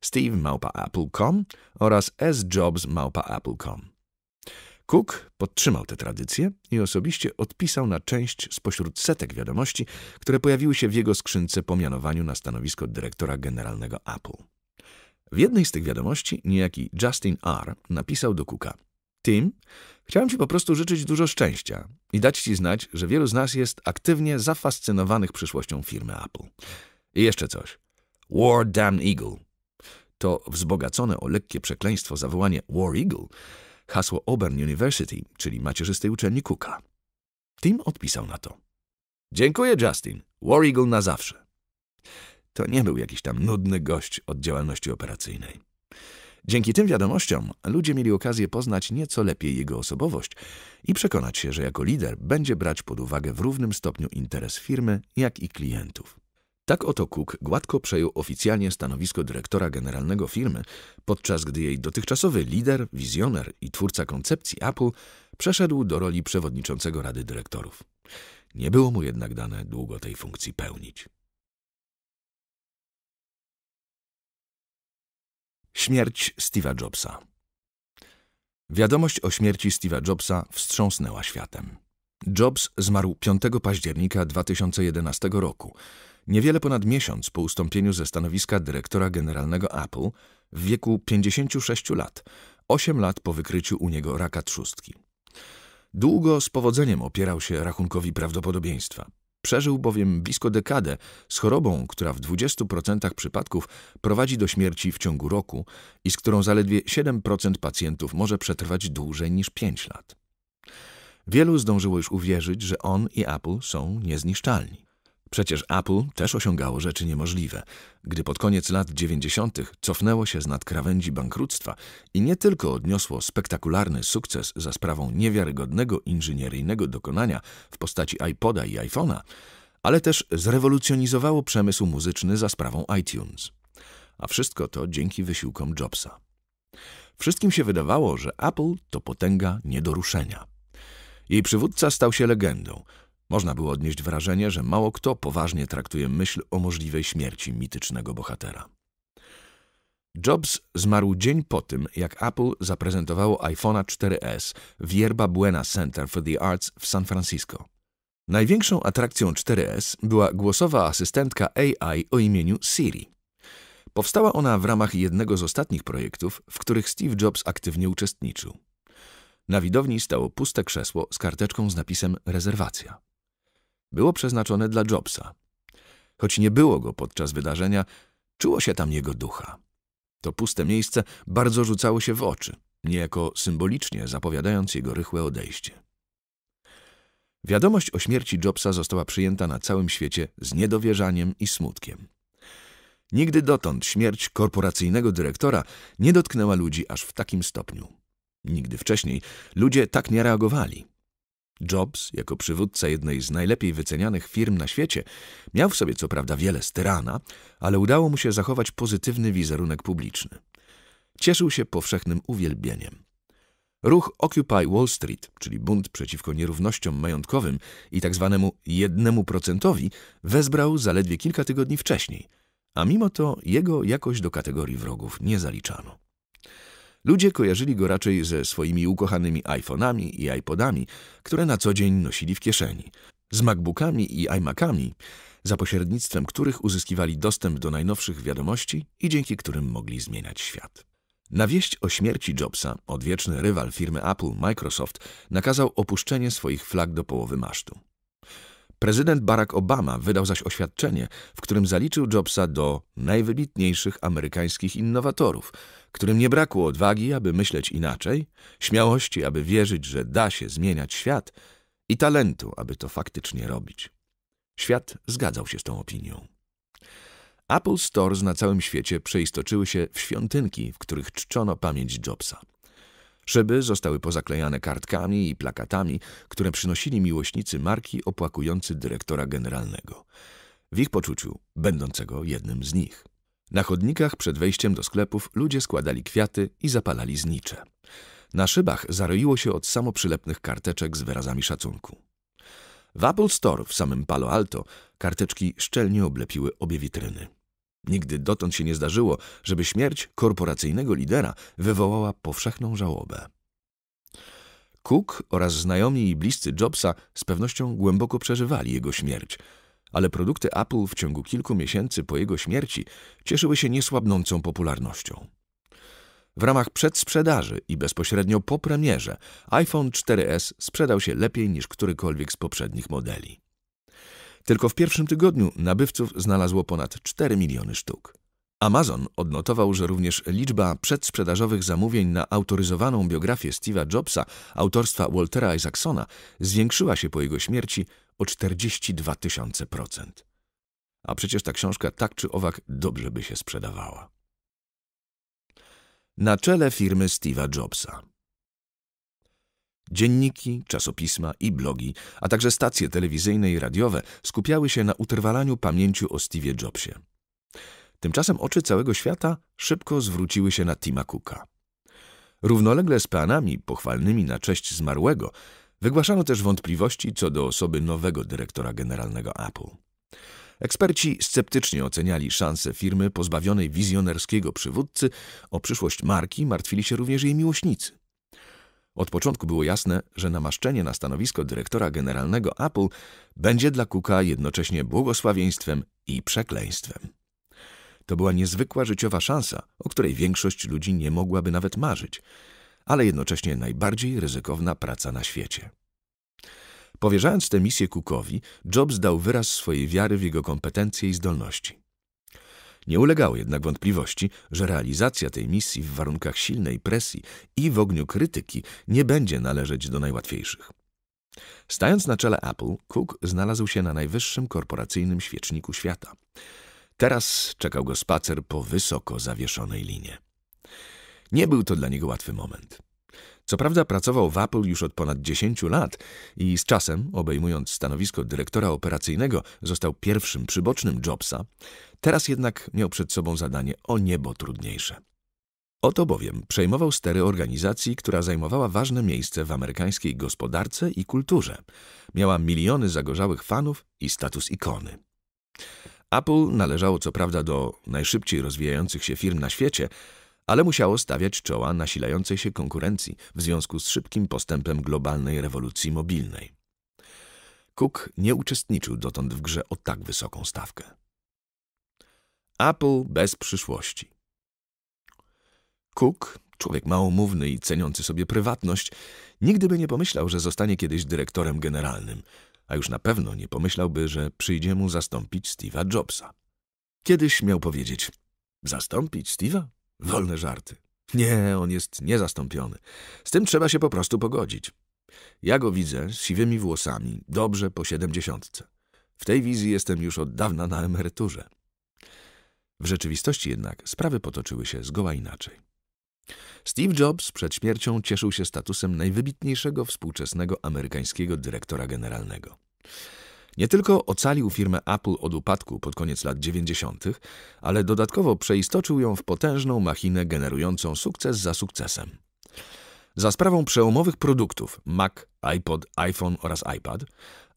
S1: steve.apple.com oraz sjobs.apple.com. Cook podtrzymał tę tradycję i osobiście odpisał na część spośród setek wiadomości, które pojawiły się w jego skrzynce po mianowaniu na stanowisko dyrektora generalnego Apple. W jednej z tych wiadomości niejaki Justin R. napisał do Cooka – Tim, Chciałem Ci po prostu życzyć dużo szczęścia i dać Ci znać, że wielu z nas jest aktywnie zafascynowanych przyszłością firmy Apple. I jeszcze coś. War Damn Eagle. To wzbogacone o lekkie przekleństwo zawołanie War Eagle hasło Auburn University, czyli macierzystej uczelni Cooka. Tim odpisał na to. Dziękuję, Justin. War Eagle na zawsze. To nie był jakiś tam nudny gość od działalności operacyjnej. Dzięki tym wiadomościom ludzie mieli okazję poznać nieco lepiej jego osobowość i przekonać się, że jako lider będzie brać pod uwagę w równym stopniu interes firmy, jak i klientów. Tak oto Cook gładko przejął oficjalnie stanowisko dyrektora generalnego firmy, podczas gdy jej dotychczasowy lider, wizjoner i twórca koncepcji Apple przeszedł do roli przewodniczącego Rady Dyrektorów. Nie było mu jednak dane długo tej funkcji pełnić. Śmierć Steve'a Jobsa Wiadomość o śmierci Steve'a Jobsa wstrząsnęła światem. Jobs zmarł 5 października 2011 roku, niewiele ponad miesiąc po ustąpieniu ze stanowiska dyrektora generalnego Apple w wieku 56 lat, 8 lat po wykryciu u niego raka trzustki. Długo z powodzeniem opierał się rachunkowi prawdopodobieństwa. Przeżył bowiem blisko dekadę z chorobą, która w 20% przypadków prowadzi do śmierci w ciągu roku i z którą zaledwie 7% pacjentów może przetrwać dłużej niż 5 lat. Wielu zdążyło już uwierzyć, że on i Apple są niezniszczalni. Przecież Apple też osiągało rzeczy niemożliwe, gdy pod koniec lat 90. cofnęło się z nad krawędzi bankructwa i nie tylko odniosło spektakularny sukces za sprawą niewiarygodnego inżynieryjnego dokonania w postaci iPoda i iPhone'a, ale też zrewolucjonizowało przemysł muzyczny za sprawą iTunes. A wszystko to dzięki wysiłkom Jobsa. Wszystkim się wydawało, że Apple to potęga nie do ruszenia. Jej przywódca stał się legendą – można było odnieść wrażenie, że mało kto poważnie traktuje myśl o możliwej śmierci mitycznego bohatera. Jobs zmarł dzień po tym, jak Apple zaprezentowało iPhone'a 4S w Yerba Buena Center for the Arts w San Francisco. Największą atrakcją 4S była głosowa asystentka AI o imieniu Siri. Powstała ona w ramach jednego z ostatnich projektów, w których Steve Jobs aktywnie uczestniczył. Na widowni stało puste krzesło z karteczką z napisem rezerwacja było przeznaczone dla Jobsa. Choć nie było go podczas wydarzenia, czuło się tam jego ducha. To puste miejsce bardzo rzucało się w oczy, niejako symbolicznie zapowiadając jego rychłe odejście. Wiadomość o śmierci Jobsa została przyjęta na całym świecie z niedowierzaniem i smutkiem. Nigdy dotąd śmierć korporacyjnego dyrektora nie dotknęła ludzi aż w takim stopniu. Nigdy wcześniej ludzie tak nie reagowali. Jobs, jako przywódca jednej z najlepiej wycenianych firm na świecie, miał w sobie co prawda wiele styrana, ale udało mu się zachować pozytywny wizerunek publiczny. Cieszył się powszechnym uwielbieniem. Ruch Occupy Wall Street, czyli bunt przeciwko nierównościom majątkowym i tzw. Tak jednemu procentowi, wezbrał zaledwie kilka tygodni wcześniej, a mimo to jego jakoś do kategorii wrogów nie zaliczano. Ludzie kojarzyli go raczej ze swoimi ukochanymi iPhone'ami i iPodami, które na co dzień nosili w kieszeni, z MacBookami i iMacami, za pośrednictwem których uzyskiwali dostęp do najnowszych wiadomości i dzięki którym mogli zmieniać świat. Na wieść o śmierci Jobsa odwieczny rywal firmy Apple, Microsoft, nakazał opuszczenie swoich flag do połowy masztu. Prezydent Barack Obama wydał zaś oświadczenie, w którym zaliczył Jobsa do najwybitniejszych amerykańskich innowatorów, którym nie brakło odwagi, aby myśleć inaczej, śmiałości, aby wierzyć, że da się zmieniać świat i talentu, aby to faktycznie robić. Świat zgadzał się z tą opinią. Apple Stores na całym świecie przeistoczyły się w świątynki, w których czczono pamięć Jobsa. Szyby zostały pozaklejane kartkami i plakatami, które przynosili miłośnicy marki opłakujący dyrektora generalnego. W ich poczuciu, będącego jednym z nich. Na chodnikach przed wejściem do sklepów ludzie składali kwiaty i zapalali znicze. Na szybach zaroiło się od samoprzylepnych karteczek z wyrazami szacunku. W Apple Store w samym Palo Alto karteczki szczelnie oblepiły obie witryny. Nigdy dotąd się nie zdarzyło, żeby śmierć korporacyjnego lidera wywołała powszechną żałobę. Cook oraz znajomi i bliscy Jobsa z pewnością głęboko przeżywali jego śmierć, ale produkty Apple w ciągu kilku miesięcy po jego śmierci cieszyły się niesłabnącą popularnością. W ramach przedsprzedaży i bezpośrednio po premierze iPhone 4S sprzedał się lepiej niż którykolwiek z poprzednich modeli. Tylko w pierwszym tygodniu nabywców znalazło ponad 4 miliony sztuk. Amazon odnotował, że również liczba przedsprzedażowych zamówień na autoryzowaną biografię Steve'a Jobsa autorstwa Waltera Isaacsona zwiększyła się po jego śmierci o 42 tysiące procent. A przecież ta książka tak czy owak dobrze by się sprzedawała. Na czele firmy Steve'a Jobsa Dzienniki, czasopisma i blogi, a także stacje telewizyjne i radiowe skupiały się na utrwalaniu pamięci o Steve Jobsie. Tymczasem oczy całego świata szybko zwróciły się na Tima Cooka. Równolegle z planami pochwalnymi na cześć zmarłego, wygłaszano też wątpliwości co do osoby nowego dyrektora generalnego Apple. Eksperci sceptycznie oceniali szanse firmy pozbawionej wizjonerskiego przywódcy, o przyszłość marki martwili się również jej miłośnicy. Od początku było jasne, że namaszczenie na stanowisko dyrektora generalnego Apple będzie dla Cooka jednocześnie błogosławieństwem i przekleństwem. To była niezwykła życiowa szansa, o której większość ludzi nie mogłaby nawet marzyć, ale jednocześnie najbardziej ryzykowna praca na świecie. Powierzając tę misję Cookowi, Jobs dał wyraz swojej wiary w jego kompetencje i zdolności. Nie ulegało jednak wątpliwości, że realizacja tej misji w warunkach silnej presji i w ogniu krytyki nie będzie należeć do najłatwiejszych. Stając na czele Apple, Cook znalazł się na najwyższym korporacyjnym świeczniku świata. Teraz czekał go spacer po wysoko zawieszonej linie. Nie był to dla niego łatwy moment. Co prawda pracował w Apple już od ponad 10 lat i z czasem, obejmując stanowisko dyrektora operacyjnego, został pierwszym przybocznym Jobsa, Teraz jednak miał przed sobą zadanie o niebo trudniejsze. Oto bowiem przejmował stery organizacji, która zajmowała ważne miejsce w amerykańskiej gospodarce i kulturze. Miała miliony zagorzałych fanów i status ikony. Apple należało co prawda do najszybciej rozwijających się firm na świecie, ale musiało stawiać czoła nasilającej się konkurencji w związku z szybkim postępem globalnej rewolucji mobilnej. Cook nie uczestniczył dotąd w grze o tak wysoką stawkę. Apple bez przyszłości. Cook, człowiek małomówny i ceniący sobie prywatność, nigdy by nie pomyślał, że zostanie kiedyś dyrektorem generalnym, a już na pewno nie pomyślałby, że przyjdzie mu zastąpić Steve'a Jobsa. Kiedyś miał powiedzieć, zastąpić Steve'a? Wolne żarty. Nie, on jest niezastąpiony. Z tym trzeba się po prostu pogodzić. Ja go widzę z siwymi włosami, dobrze po siedemdziesiątce. W tej wizji jestem już od dawna na emeryturze. W rzeczywistości jednak sprawy potoczyły się zgoła inaczej. Steve Jobs przed śmiercią cieszył się statusem najwybitniejszego współczesnego amerykańskiego dyrektora generalnego. Nie tylko ocalił firmę Apple od upadku pod koniec lat 90., ale dodatkowo przeistoczył ją w potężną machinę generującą sukces za sukcesem. Za sprawą przełomowych produktów Mac, iPod, iPhone oraz iPad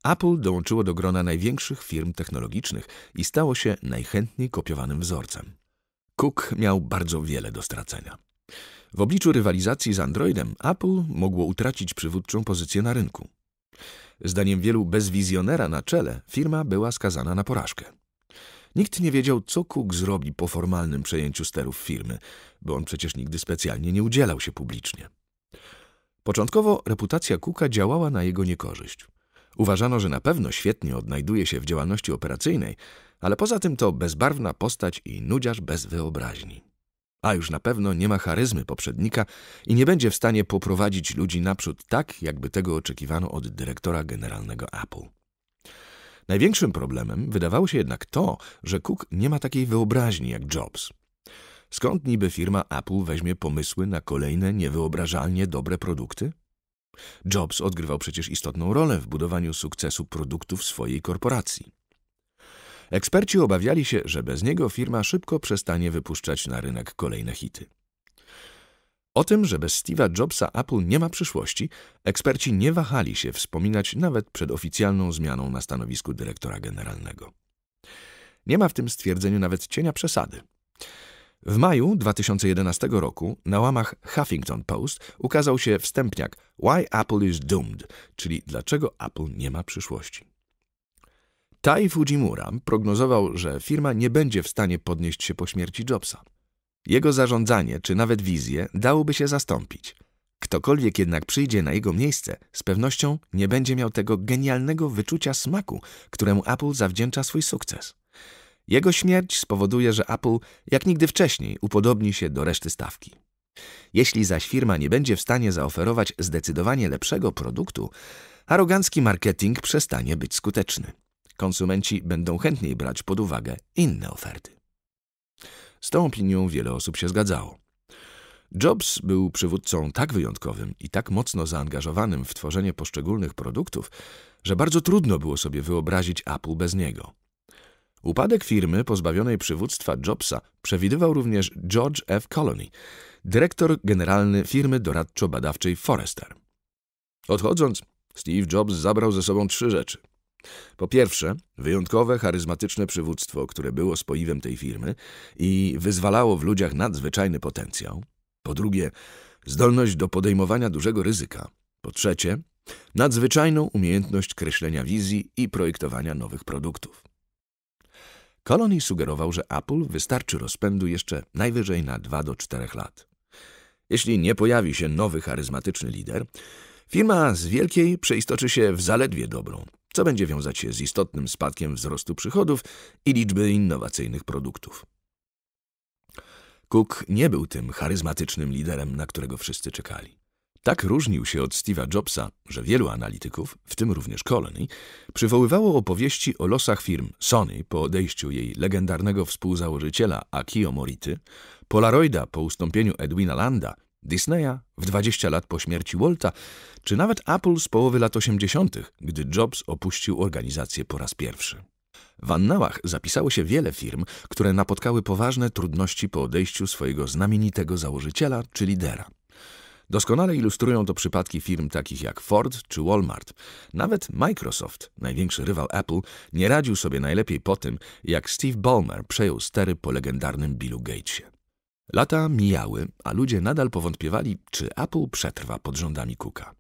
S1: Apple dołączyło do grona największych firm technologicznych i stało się najchętniej kopiowanym wzorcem. Cook miał bardzo wiele do stracenia. W obliczu rywalizacji z Androidem Apple mogło utracić przywódczą pozycję na rynku. Zdaniem wielu bezwizjonera na czele firma była skazana na porażkę. Nikt nie wiedział, co Cook zrobi po formalnym przejęciu sterów firmy, bo on przecież nigdy specjalnie nie udzielał się publicznie. Początkowo reputacja Cooka działała na jego niekorzyść. Uważano, że na pewno świetnie odnajduje się w działalności operacyjnej, ale poza tym to bezbarwna postać i nudziarz bez wyobraźni. A już na pewno nie ma charyzmy poprzednika i nie będzie w stanie poprowadzić ludzi naprzód tak, jakby tego oczekiwano od dyrektora generalnego Apple. Największym problemem wydawało się jednak to, że Cook nie ma takiej wyobraźni jak Jobs. Skąd niby firma Apple weźmie pomysły na kolejne niewyobrażalnie dobre produkty? Jobs odgrywał przecież istotną rolę w budowaniu sukcesu produktów swojej korporacji. Eksperci obawiali się, że bez niego firma szybko przestanie wypuszczać na rynek kolejne hity. O tym, że bez Steve'a Jobsa Apple nie ma przyszłości, eksperci nie wahali się wspominać nawet przed oficjalną zmianą na stanowisku dyrektora generalnego. Nie ma w tym stwierdzeniu nawet cienia przesady. W maju 2011 roku na łamach Huffington Post ukazał się wstępniak Why Apple is Doomed, czyli dlaczego Apple nie ma przyszłości. Tai Fujimura prognozował, że firma nie będzie w stanie podnieść się po śmierci Jobsa. Jego zarządzanie czy nawet wizję dałoby się zastąpić. Ktokolwiek jednak przyjdzie na jego miejsce, z pewnością nie będzie miał tego genialnego wyczucia smaku, któremu Apple zawdzięcza swój sukces. Jego śmierć spowoduje, że Apple jak nigdy wcześniej upodobni się do reszty stawki. Jeśli zaś firma nie będzie w stanie zaoferować zdecydowanie lepszego produktu, arogancki marketing przestanie być skuteczny. Konsumenci będą chętniej brać pod uwagę inne oferty. Z tą opinią wiele osób się zgadzało. Jobs był przywódcą tak wyjątkowym i tak mocno zaangażowanym w tworzenie poszczególnych produktów, że bardzo trudno było sobie wyobrazić Apple bez niego. Upadek firmy pozbawionej przywództwa Jobsa przewidywał również George F. Colony, dyrektor generalny firmy doradczo-badawczej Forrester. Odchodząc, Steve Jobs zabrał ze sobą trzy rzeczy. Po pierwsze, wyjątkowe, charyzmatyczne przywództwo, które było spoiwem tej firmy i wyzwalało w ludziach nadzwyczajny potencjał. Po drugie, zdolność do podejmowania dużego ryzyka. Po trzecie, nadzwyczajną umiejętność kreślenia wizji i projektowania nowych produktów. Colony sugerował, że Apple wystarczy rozpędu jeszcze najwyżej na 2 do 4 lat. Jeśli nie pojawi się nowy charyzmatyczny lider, firma z wielkiej przeistoczy się w zaledwie dobrą, co będzie wiązać się z istotnym spadkiem wzrostu przychodów i liczby innowacyjnych produktów. Cook nie był tym charyzmatycznym liderem, na którego wszyscy czekali. Tak różnił się od Steve'a Jobsa, że wielu analityków, w tym również Colony, przywoływało opowieści o losach firm Sony po odejściu jej legendarnego współzałożyciela Akio Mority, Polaroida po ustąpieniu Edwina Landa, Disneya w 20 lat po śmierci Walta, czy nawet Apple z połowy lat 80., gdy Jobs opuścił organizację po raz pierwszy. W annałach zapisało się wiele firm, które napotkały poważne trudności po odejściu swojego znamienitego założyciela czy lidera. Doskonale ilustrują to przypadki firm takich jak Ford czy Walmart. Nawet Microsoft, największy rywal Apple, nie radził sobie najlepiej po tym, jak Steve Ballmer przejął stery po legendarnym Billu Gatesie. Lata mijały, a ludzie nadal powątpiewali, czy Apple przetrwa pod rządami Cooka.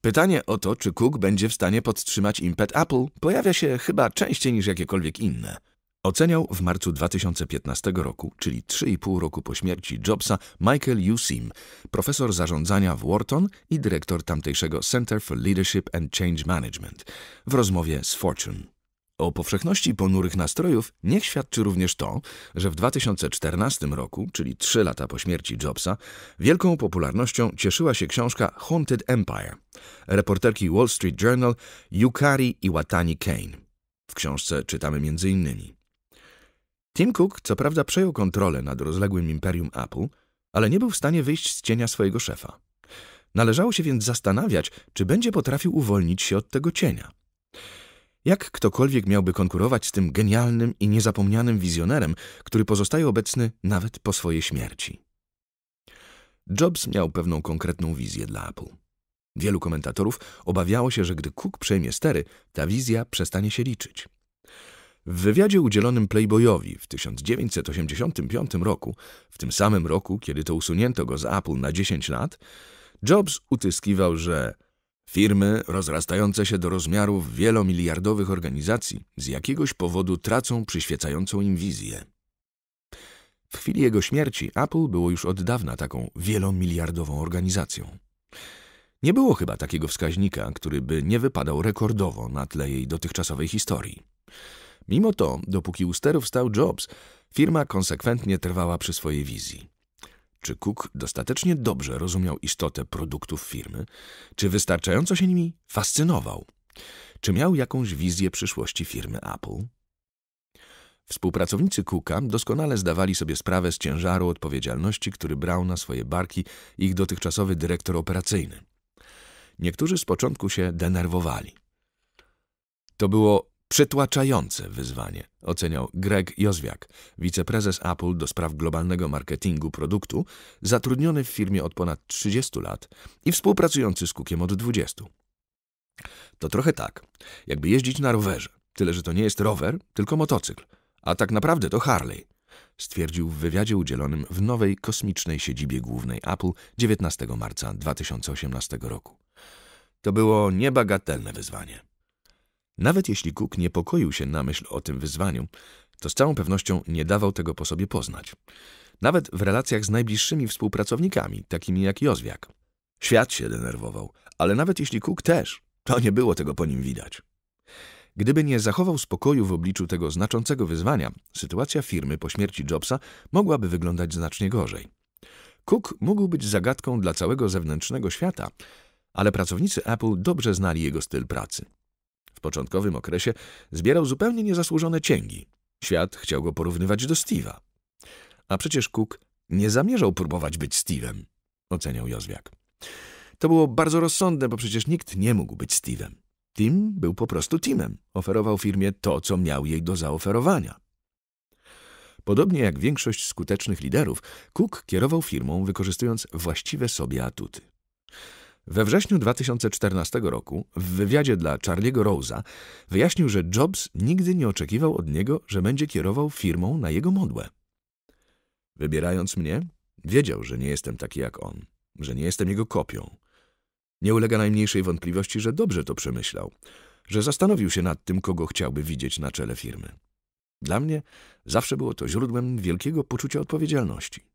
S1: Pytanie o to, czy Cook będzie w stanie podtrzymać impet Apple, pojawia się chyba częściej niż jakiekolwiek inne – Oceniał w marcu 2015 roku, czyli 3,5 roku po śmierci Jobsa, Michael Usim, profesor zarządzania w Wharton i dyrektor tamtejszego Center for Leadership and Change Management, w rozmowie z Fortune. O powszechności ponurych nastrojów niech świadczy również to, że w 2014 roku, czyli 3 lata po śmierci Jobsa, wielką popularnością cieszyła się książka Haunted Empire reporterki Wall Street Journal Yukari Iwatani Kane. W książce czytamy m.in. Tim Cook co prawda przejął kontrolę nad rozległym imperium Apple, ale nie był w stanie wyjść z cienia swojego szefa. Należało się więc zastanawiać, czy będzie potrafił uwolnić się od tego cienia. Jak ktokolwiek miałby konkurować z tym genialnym i niezapomnianym wizjonerem, który pozostaje obecny nawet po swojej śmierci? Jobs miał pewną konkretną wizję dla Apple. Wielu komentatorów obawiało się, że gdy Cook przejmie stery, ta wizja przestanie się liczyć. W wywiadzie udzielonym Playboyowi w 1985 roku, w tym samym roku, kiedy to usunięto go z Apple na 10 lat, Jobs utyskiwał, że firmy rozrastające się do rozmiarów wielomiliardowych organizacji z jakiegoś powodu tracą przyświecającą im wizję. W chwili jego śmierci Apple było już od dawna taką wielomiliardową organizacją. Nie było chyba takiego wskaźnika, który by nie wypadał rekordowo na tle jej dotychczasowej historii. Mimo to, dopóki u sterów stał Jobs, firma konsekwentnie trwała przy swojej wizji. Czy Cook dostatecznie dobrze rozumiał istotę produktów firmy? Czy wystarczająco się nimi fascynował? Czy miał jakąś wizję przyszłości firmy Apple? Współpracownicy Cooka doskonale zdawali sobie sprawę z ciężaru odpowiedzialności, który brał na swoje barki ich dotychczasowy dyrektor operacyjny. Niektórzy z początku się denerwowali. To było Przytłaczające wyzwanie, oceniał Greg Jozwiak, wiceprezes Apple do spraw globalnego marketingu produktu, zatrudniony w firmie od ponad 30 lat i współpracujący z Kukiem od 20. To trochę tak, jakby jeździć na rowerze, tyle że to nie jest rower, tylko motocykl, a tak naprawdę to Harley, stwierdził w wywiadzie udzielonym w nowej kosmicznej siedzibie głównej Apple 19 marca 2018 roku. To było niebagatelne wyzwanie. Nawet jeśli Cook niepokoił się na myśl o tym wyzwaniu, to z całą pewnością nie dawał tego po sobie poznać. Nawet w relacjach z najbliższymi współpracownikami, takimi jak Jozwiak. Świat się denerwował, ale nawet jeśli Cook też, to nie było tego po nim widać. Gdyby nie zachował spokoju w obliczu tego znaczącego wyzwania, sytuacja firmy po śmierci Jobsa mogłaby wyglądać znacznie gorzej. Cook mógł być zagadką dla całego zewnętrznego świata, ale pracownicy Apple dobrze znali jego styl pracy. W początkowym okresie zbierał zupełnie niezasłużone cięgi. Świat chciał go porównywać do Steve'a. A przecież Cook nie zamierzał próbować być Steve'em, oceniał Jozwiak. To było bardzo rozsądne, bo przecież nikt nie mógł być Steve'em. Tim był po prostu Timem. Oferował firmie to, co miał jej do zaoferowania. Podobnie jak większość skutecznych liderów, Cook kierował firmą, wykorzystując właściwe sobie atuty. We wrześniu 2014 roku w wywiadzie dla Charlie'ego Rose'a wyjaśnił, że Jobs nigdy nie oczekiwał od niego, że będzie kierował firmą na jego modłę. Wybierając mnie, wiedział, że nie jestem taki jak on, że nie jestem jego kopią. Nie ulega najmniejszej wątpliwości, że dobrze to przemyślał, że zastanowił się nad tym, kogo chciałby widzieć na czele firmy. Dla mnie zawsze było to źródłem wielkiego poczucia odpowiedzialności.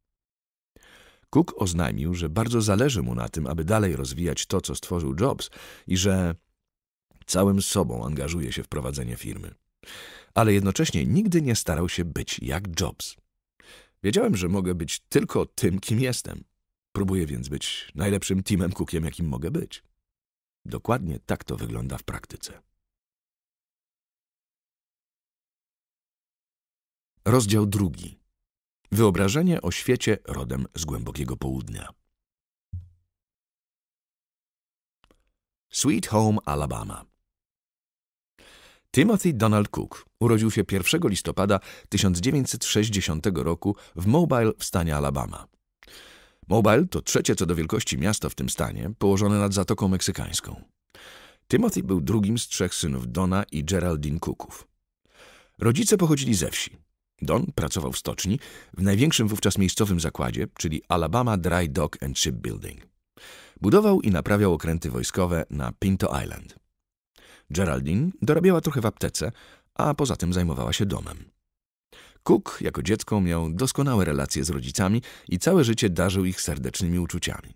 S1: Cook oznajmił, że bardzo zależy mu na tym, aby dalej rozwijać to, co stworzył Jobs i że całym sobą angażuje się w prowadzenie firmy. Ale jednocześnie nigdy nie starał się być jak Jobs. Wiedziałem, że mogę być tylko tym, kim jestem. Próbuję więc być najlepszym Timem Cookiem, jakim mogę być. Dokładnie tak to wygląda w praktyce. Rozdział drugi. Wyobrażenie o świecie rodem z głębokiego południa. Sweet Home Alabama Timothy Donald Cook urodził się 1 listopada 1960 roku w Mobile w stanie Alabama. Mobile to trzecie co do wielkości miasto w tym stanie, położone nad Zatoką Meksykańską. Timothy był drugim z trzech synów Dona i Geraldine Cooków. Rodzice pochodzili ze wsi. Don pracował w stoczni w największym wówczas miejscowym zakładzie, czyli Alabama Dry Dock and Shipbuilding. Budował i naprawiał okręty wojskowe na Pinto Island. Geraldine dorabiała trochę w aptece, a poza tym zajmowała się domem. Cook jako dziecko miał doskonałe relacje z rodzicami i całe życie darzył ich serdecznymi uczuciami.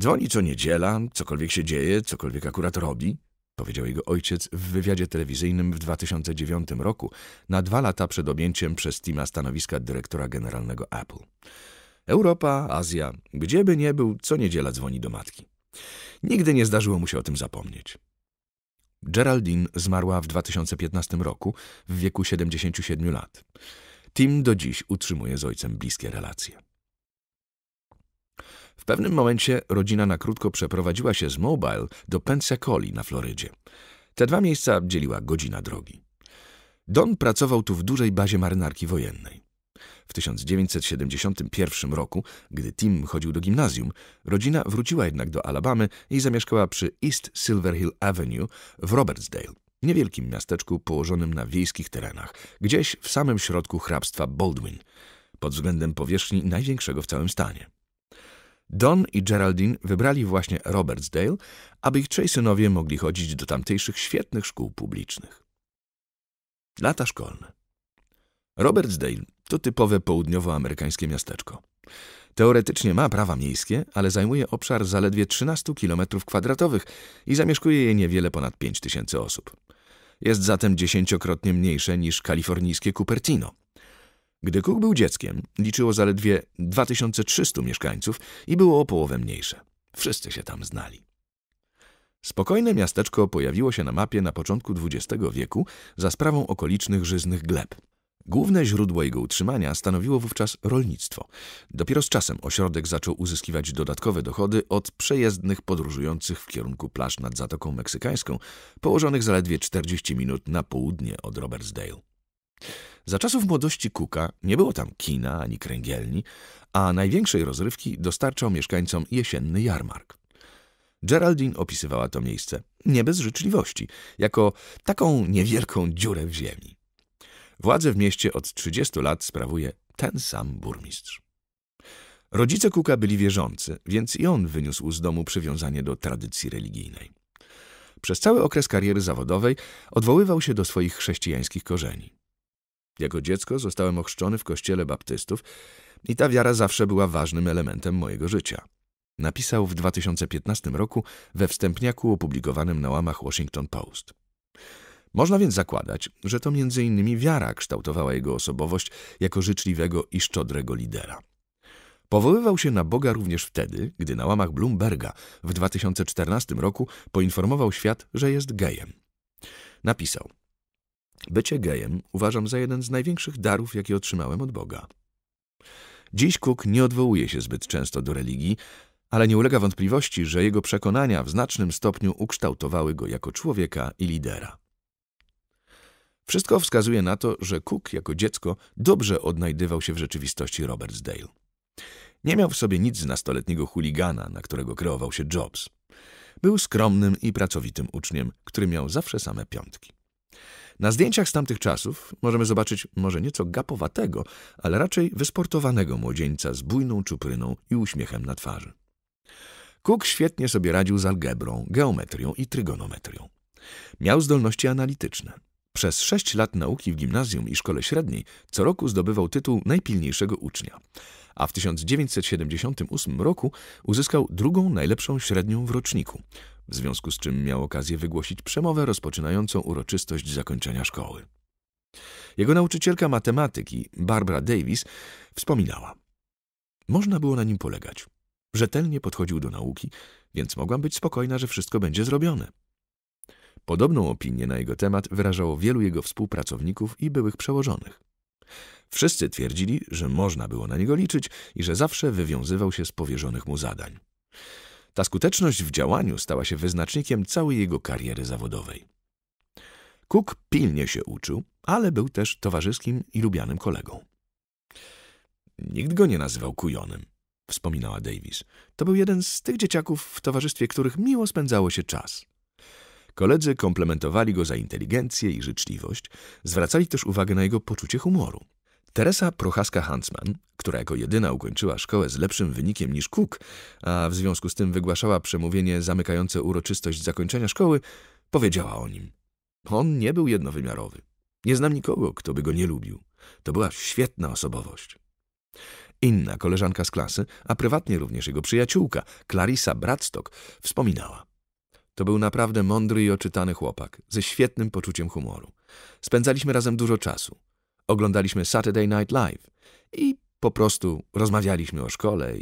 S1: Dzwoni co niedziela, cokolwiek się dzieje, cokolwiek akurat robi powiedział jego ojciec w wywiadzie telewizyjnym w 2009 roku, na dwa lata przed objęciem przez Tima stanowiska dyrektora generalnego Apple. Europa, Azja, gdzieby nie był, co niedziela dzwoni do matki. Nigdy nie zdarzyło mu się o tym zapomnieć. Geraldine zmarła w 2015 roku w wieku 77 lat. Tim do dziś utrzymuje z ojcem bliskie relacje. W pewnym momencie rodzina na krótko przeprowadziła się z Mobile do Pensacoli na Florydzie. Te dwa miejsca dzieliła godzina drogi. Don pracował tu w dużej bazie marynarki wojennej. W 1971 roku, gdy Tim chodził do gimnazjum, rodzina wróciła jednak do Alabamy i zamieszkała przy East Silver Hill Avenue w Robertsdale, niewielkim miasteczku położonym na wiejskich terenach, gdzieś w samym środku hrabstwa Baldwin, pod względem powierzchni największego w całym stanie. Don i Geraldine wybrali właśnie Robertsdale, aby ich trzej synowie mogli chodzić do tamtejszych świetnych szkół publicznych. Lata szkolne. Robertsdale to typowe południowoamerykańskie miasteczko. Teoretycznie ma prawa miejskie, ale zajmuje obszar zaledwie 13 km2 i zamieszkuje je niewiele ponad 5 tysięcy osób. Jest zatem dziesięciokrotnie mniejsze niż kalifornijskie Cupertino – gdy Cook był dzieckiem, liczyło zaledwie 2300 mieszkańców i było o połowę mniejsze. Wszyscy się tam znali. Spokojne miasteczko pojawiło się na mapie na początku XX wieku za sprawą okolicznych żyznych gleb. Główne źródło jego utrzymania stanowiło wówczas rolnictwo. Dopiero z czasem ośrodek zaczął uzyskiwać dodatkowe dochody od przejezdnych podróżujących w kierunku plaż nad Zatoką Meksykańską, położonych zaledwie 40 minut na południe od Robertsdale. Za czasów młodości Kuka nie było tam kina ani kręgielni, a największej rozrywki dostarczał mieszkańcom jesienny jarmark. Geraldine opisywała to miejsce, nie bez życzliwości, jako taką niewielką dziurę w ziemi. Władzę w mieście od 30 lat sprawuje ten sam burmistrz. Rodzice Kuka byli wierzący, więc i on wyniósł z domu przywiązanie do tradycji religijnej. Przez cały okres kariery zawodowej odwoływał się do swoich chrześcijańskich korzeni. Jako dziecko zostałem ochrzczony w kościele baptystów i ta wiara zawsze była ważnym elementem mojego życia. Napisał w 2015 roku we wstępniaku opublikowanym na łamach Washington Post. Można więc zakładać, że to między innymi wiara kształtowała jego osobowość jako życzliwego i szczodrego lidera. Powoływał się na Boga również wtedy, gdy na łamach Bloomberga w 2014 roku poinformował świat, że jest gejem. Napisał: Bycie gejem uważam za jeden z największych darów, jaki otrzymałem od Boga. Dziś Cook nie odwołuje się zbyt często do religii, ale nie ulega wątpliwości, że jego przekonania w znacznym stopniu ukształtowały go jako człowieka i lidera. Wszystko wskazuje na to, że Cook jako dziecko dobrze odnajdywał się w rzeczywistości Robertsdale. Nie miał w sobie nic z nastoletniego chuligana, na którego kreował się Jobs. Był skromnym i pracowitym uczniem, który miał zawsze same piątki. Na zdjęciach z tamtych czasów możemy zobaczyć może nieco gapowatego, ale raczej wysportowanego młodzieńca z bujną czupryną i uśmiechem na twarzy. Cook świetnie sobie radził z algebrą, geometrią i trygonometrią. Miał zdolności analityczne. Przez sześć lat nauki w gimnazjum i szkole średniej co roku zdobywał tytuł najpilniejszego ucznia, a w 1978 roku uzyskał drugą najlepszą średnią w roczniku, w związku z czym miał okazję wygłosić przemowę rozpoczynającą uroczystość zakończenia szkoły. Jego nauczycielka matematyki, Barbara Davis, wspominała. Można było na nim polegać. Rzetelnie podchodził do nauki, więc mogłam być spokojna, że wszystko będzie zrobione. Podobną opinię na jego temat wyrażało wielu jego współpracowników i byłych przełożonych. Wszyscy twierdzili, że można było na niego liczyć i że zawsze wywiązywał się z powierzonych mu zadań. Ta skuteczność w działaniu stała się wyznacznikiem całej jego kariery zawodowej. Cook pilnie się uczył, ale był też towarzyskim i lubianym kolegą. Nikt go nie nazywał kujonym, wspominała Davis. To był jeden z tych dzieciaków, w towarzystwie których miło spędzało się czas. Koledzy komplementowali go za inteligencję i życzliwość, zwracali też uwagę na jego poczucie humoru. Teresa Prochaska-Huntsman, która jako jedyna ukończyła szkołę z lepszym wynikiem niż Cook, a w związku z tym wygłaszała przemówienie zamykające uroczystość zakończenia szkoły, powiedziała o nim. On nie był jednowymiarowy. Nie znam nikogo, kto by go nie lubił. To była świetna osobowość. Inna koleżanka z klasy, a prywatnie również jego przyjaciółka, Clarissa Bradstock, wspominała. To był naprawdę mądry i oczytany chłopak, ze świetnym poczuciem humoru. Spędzaliśmy razem dużo czasu. Oglądaliśmy Saturday Night Live i po prostu rozmawialiśmy o szkole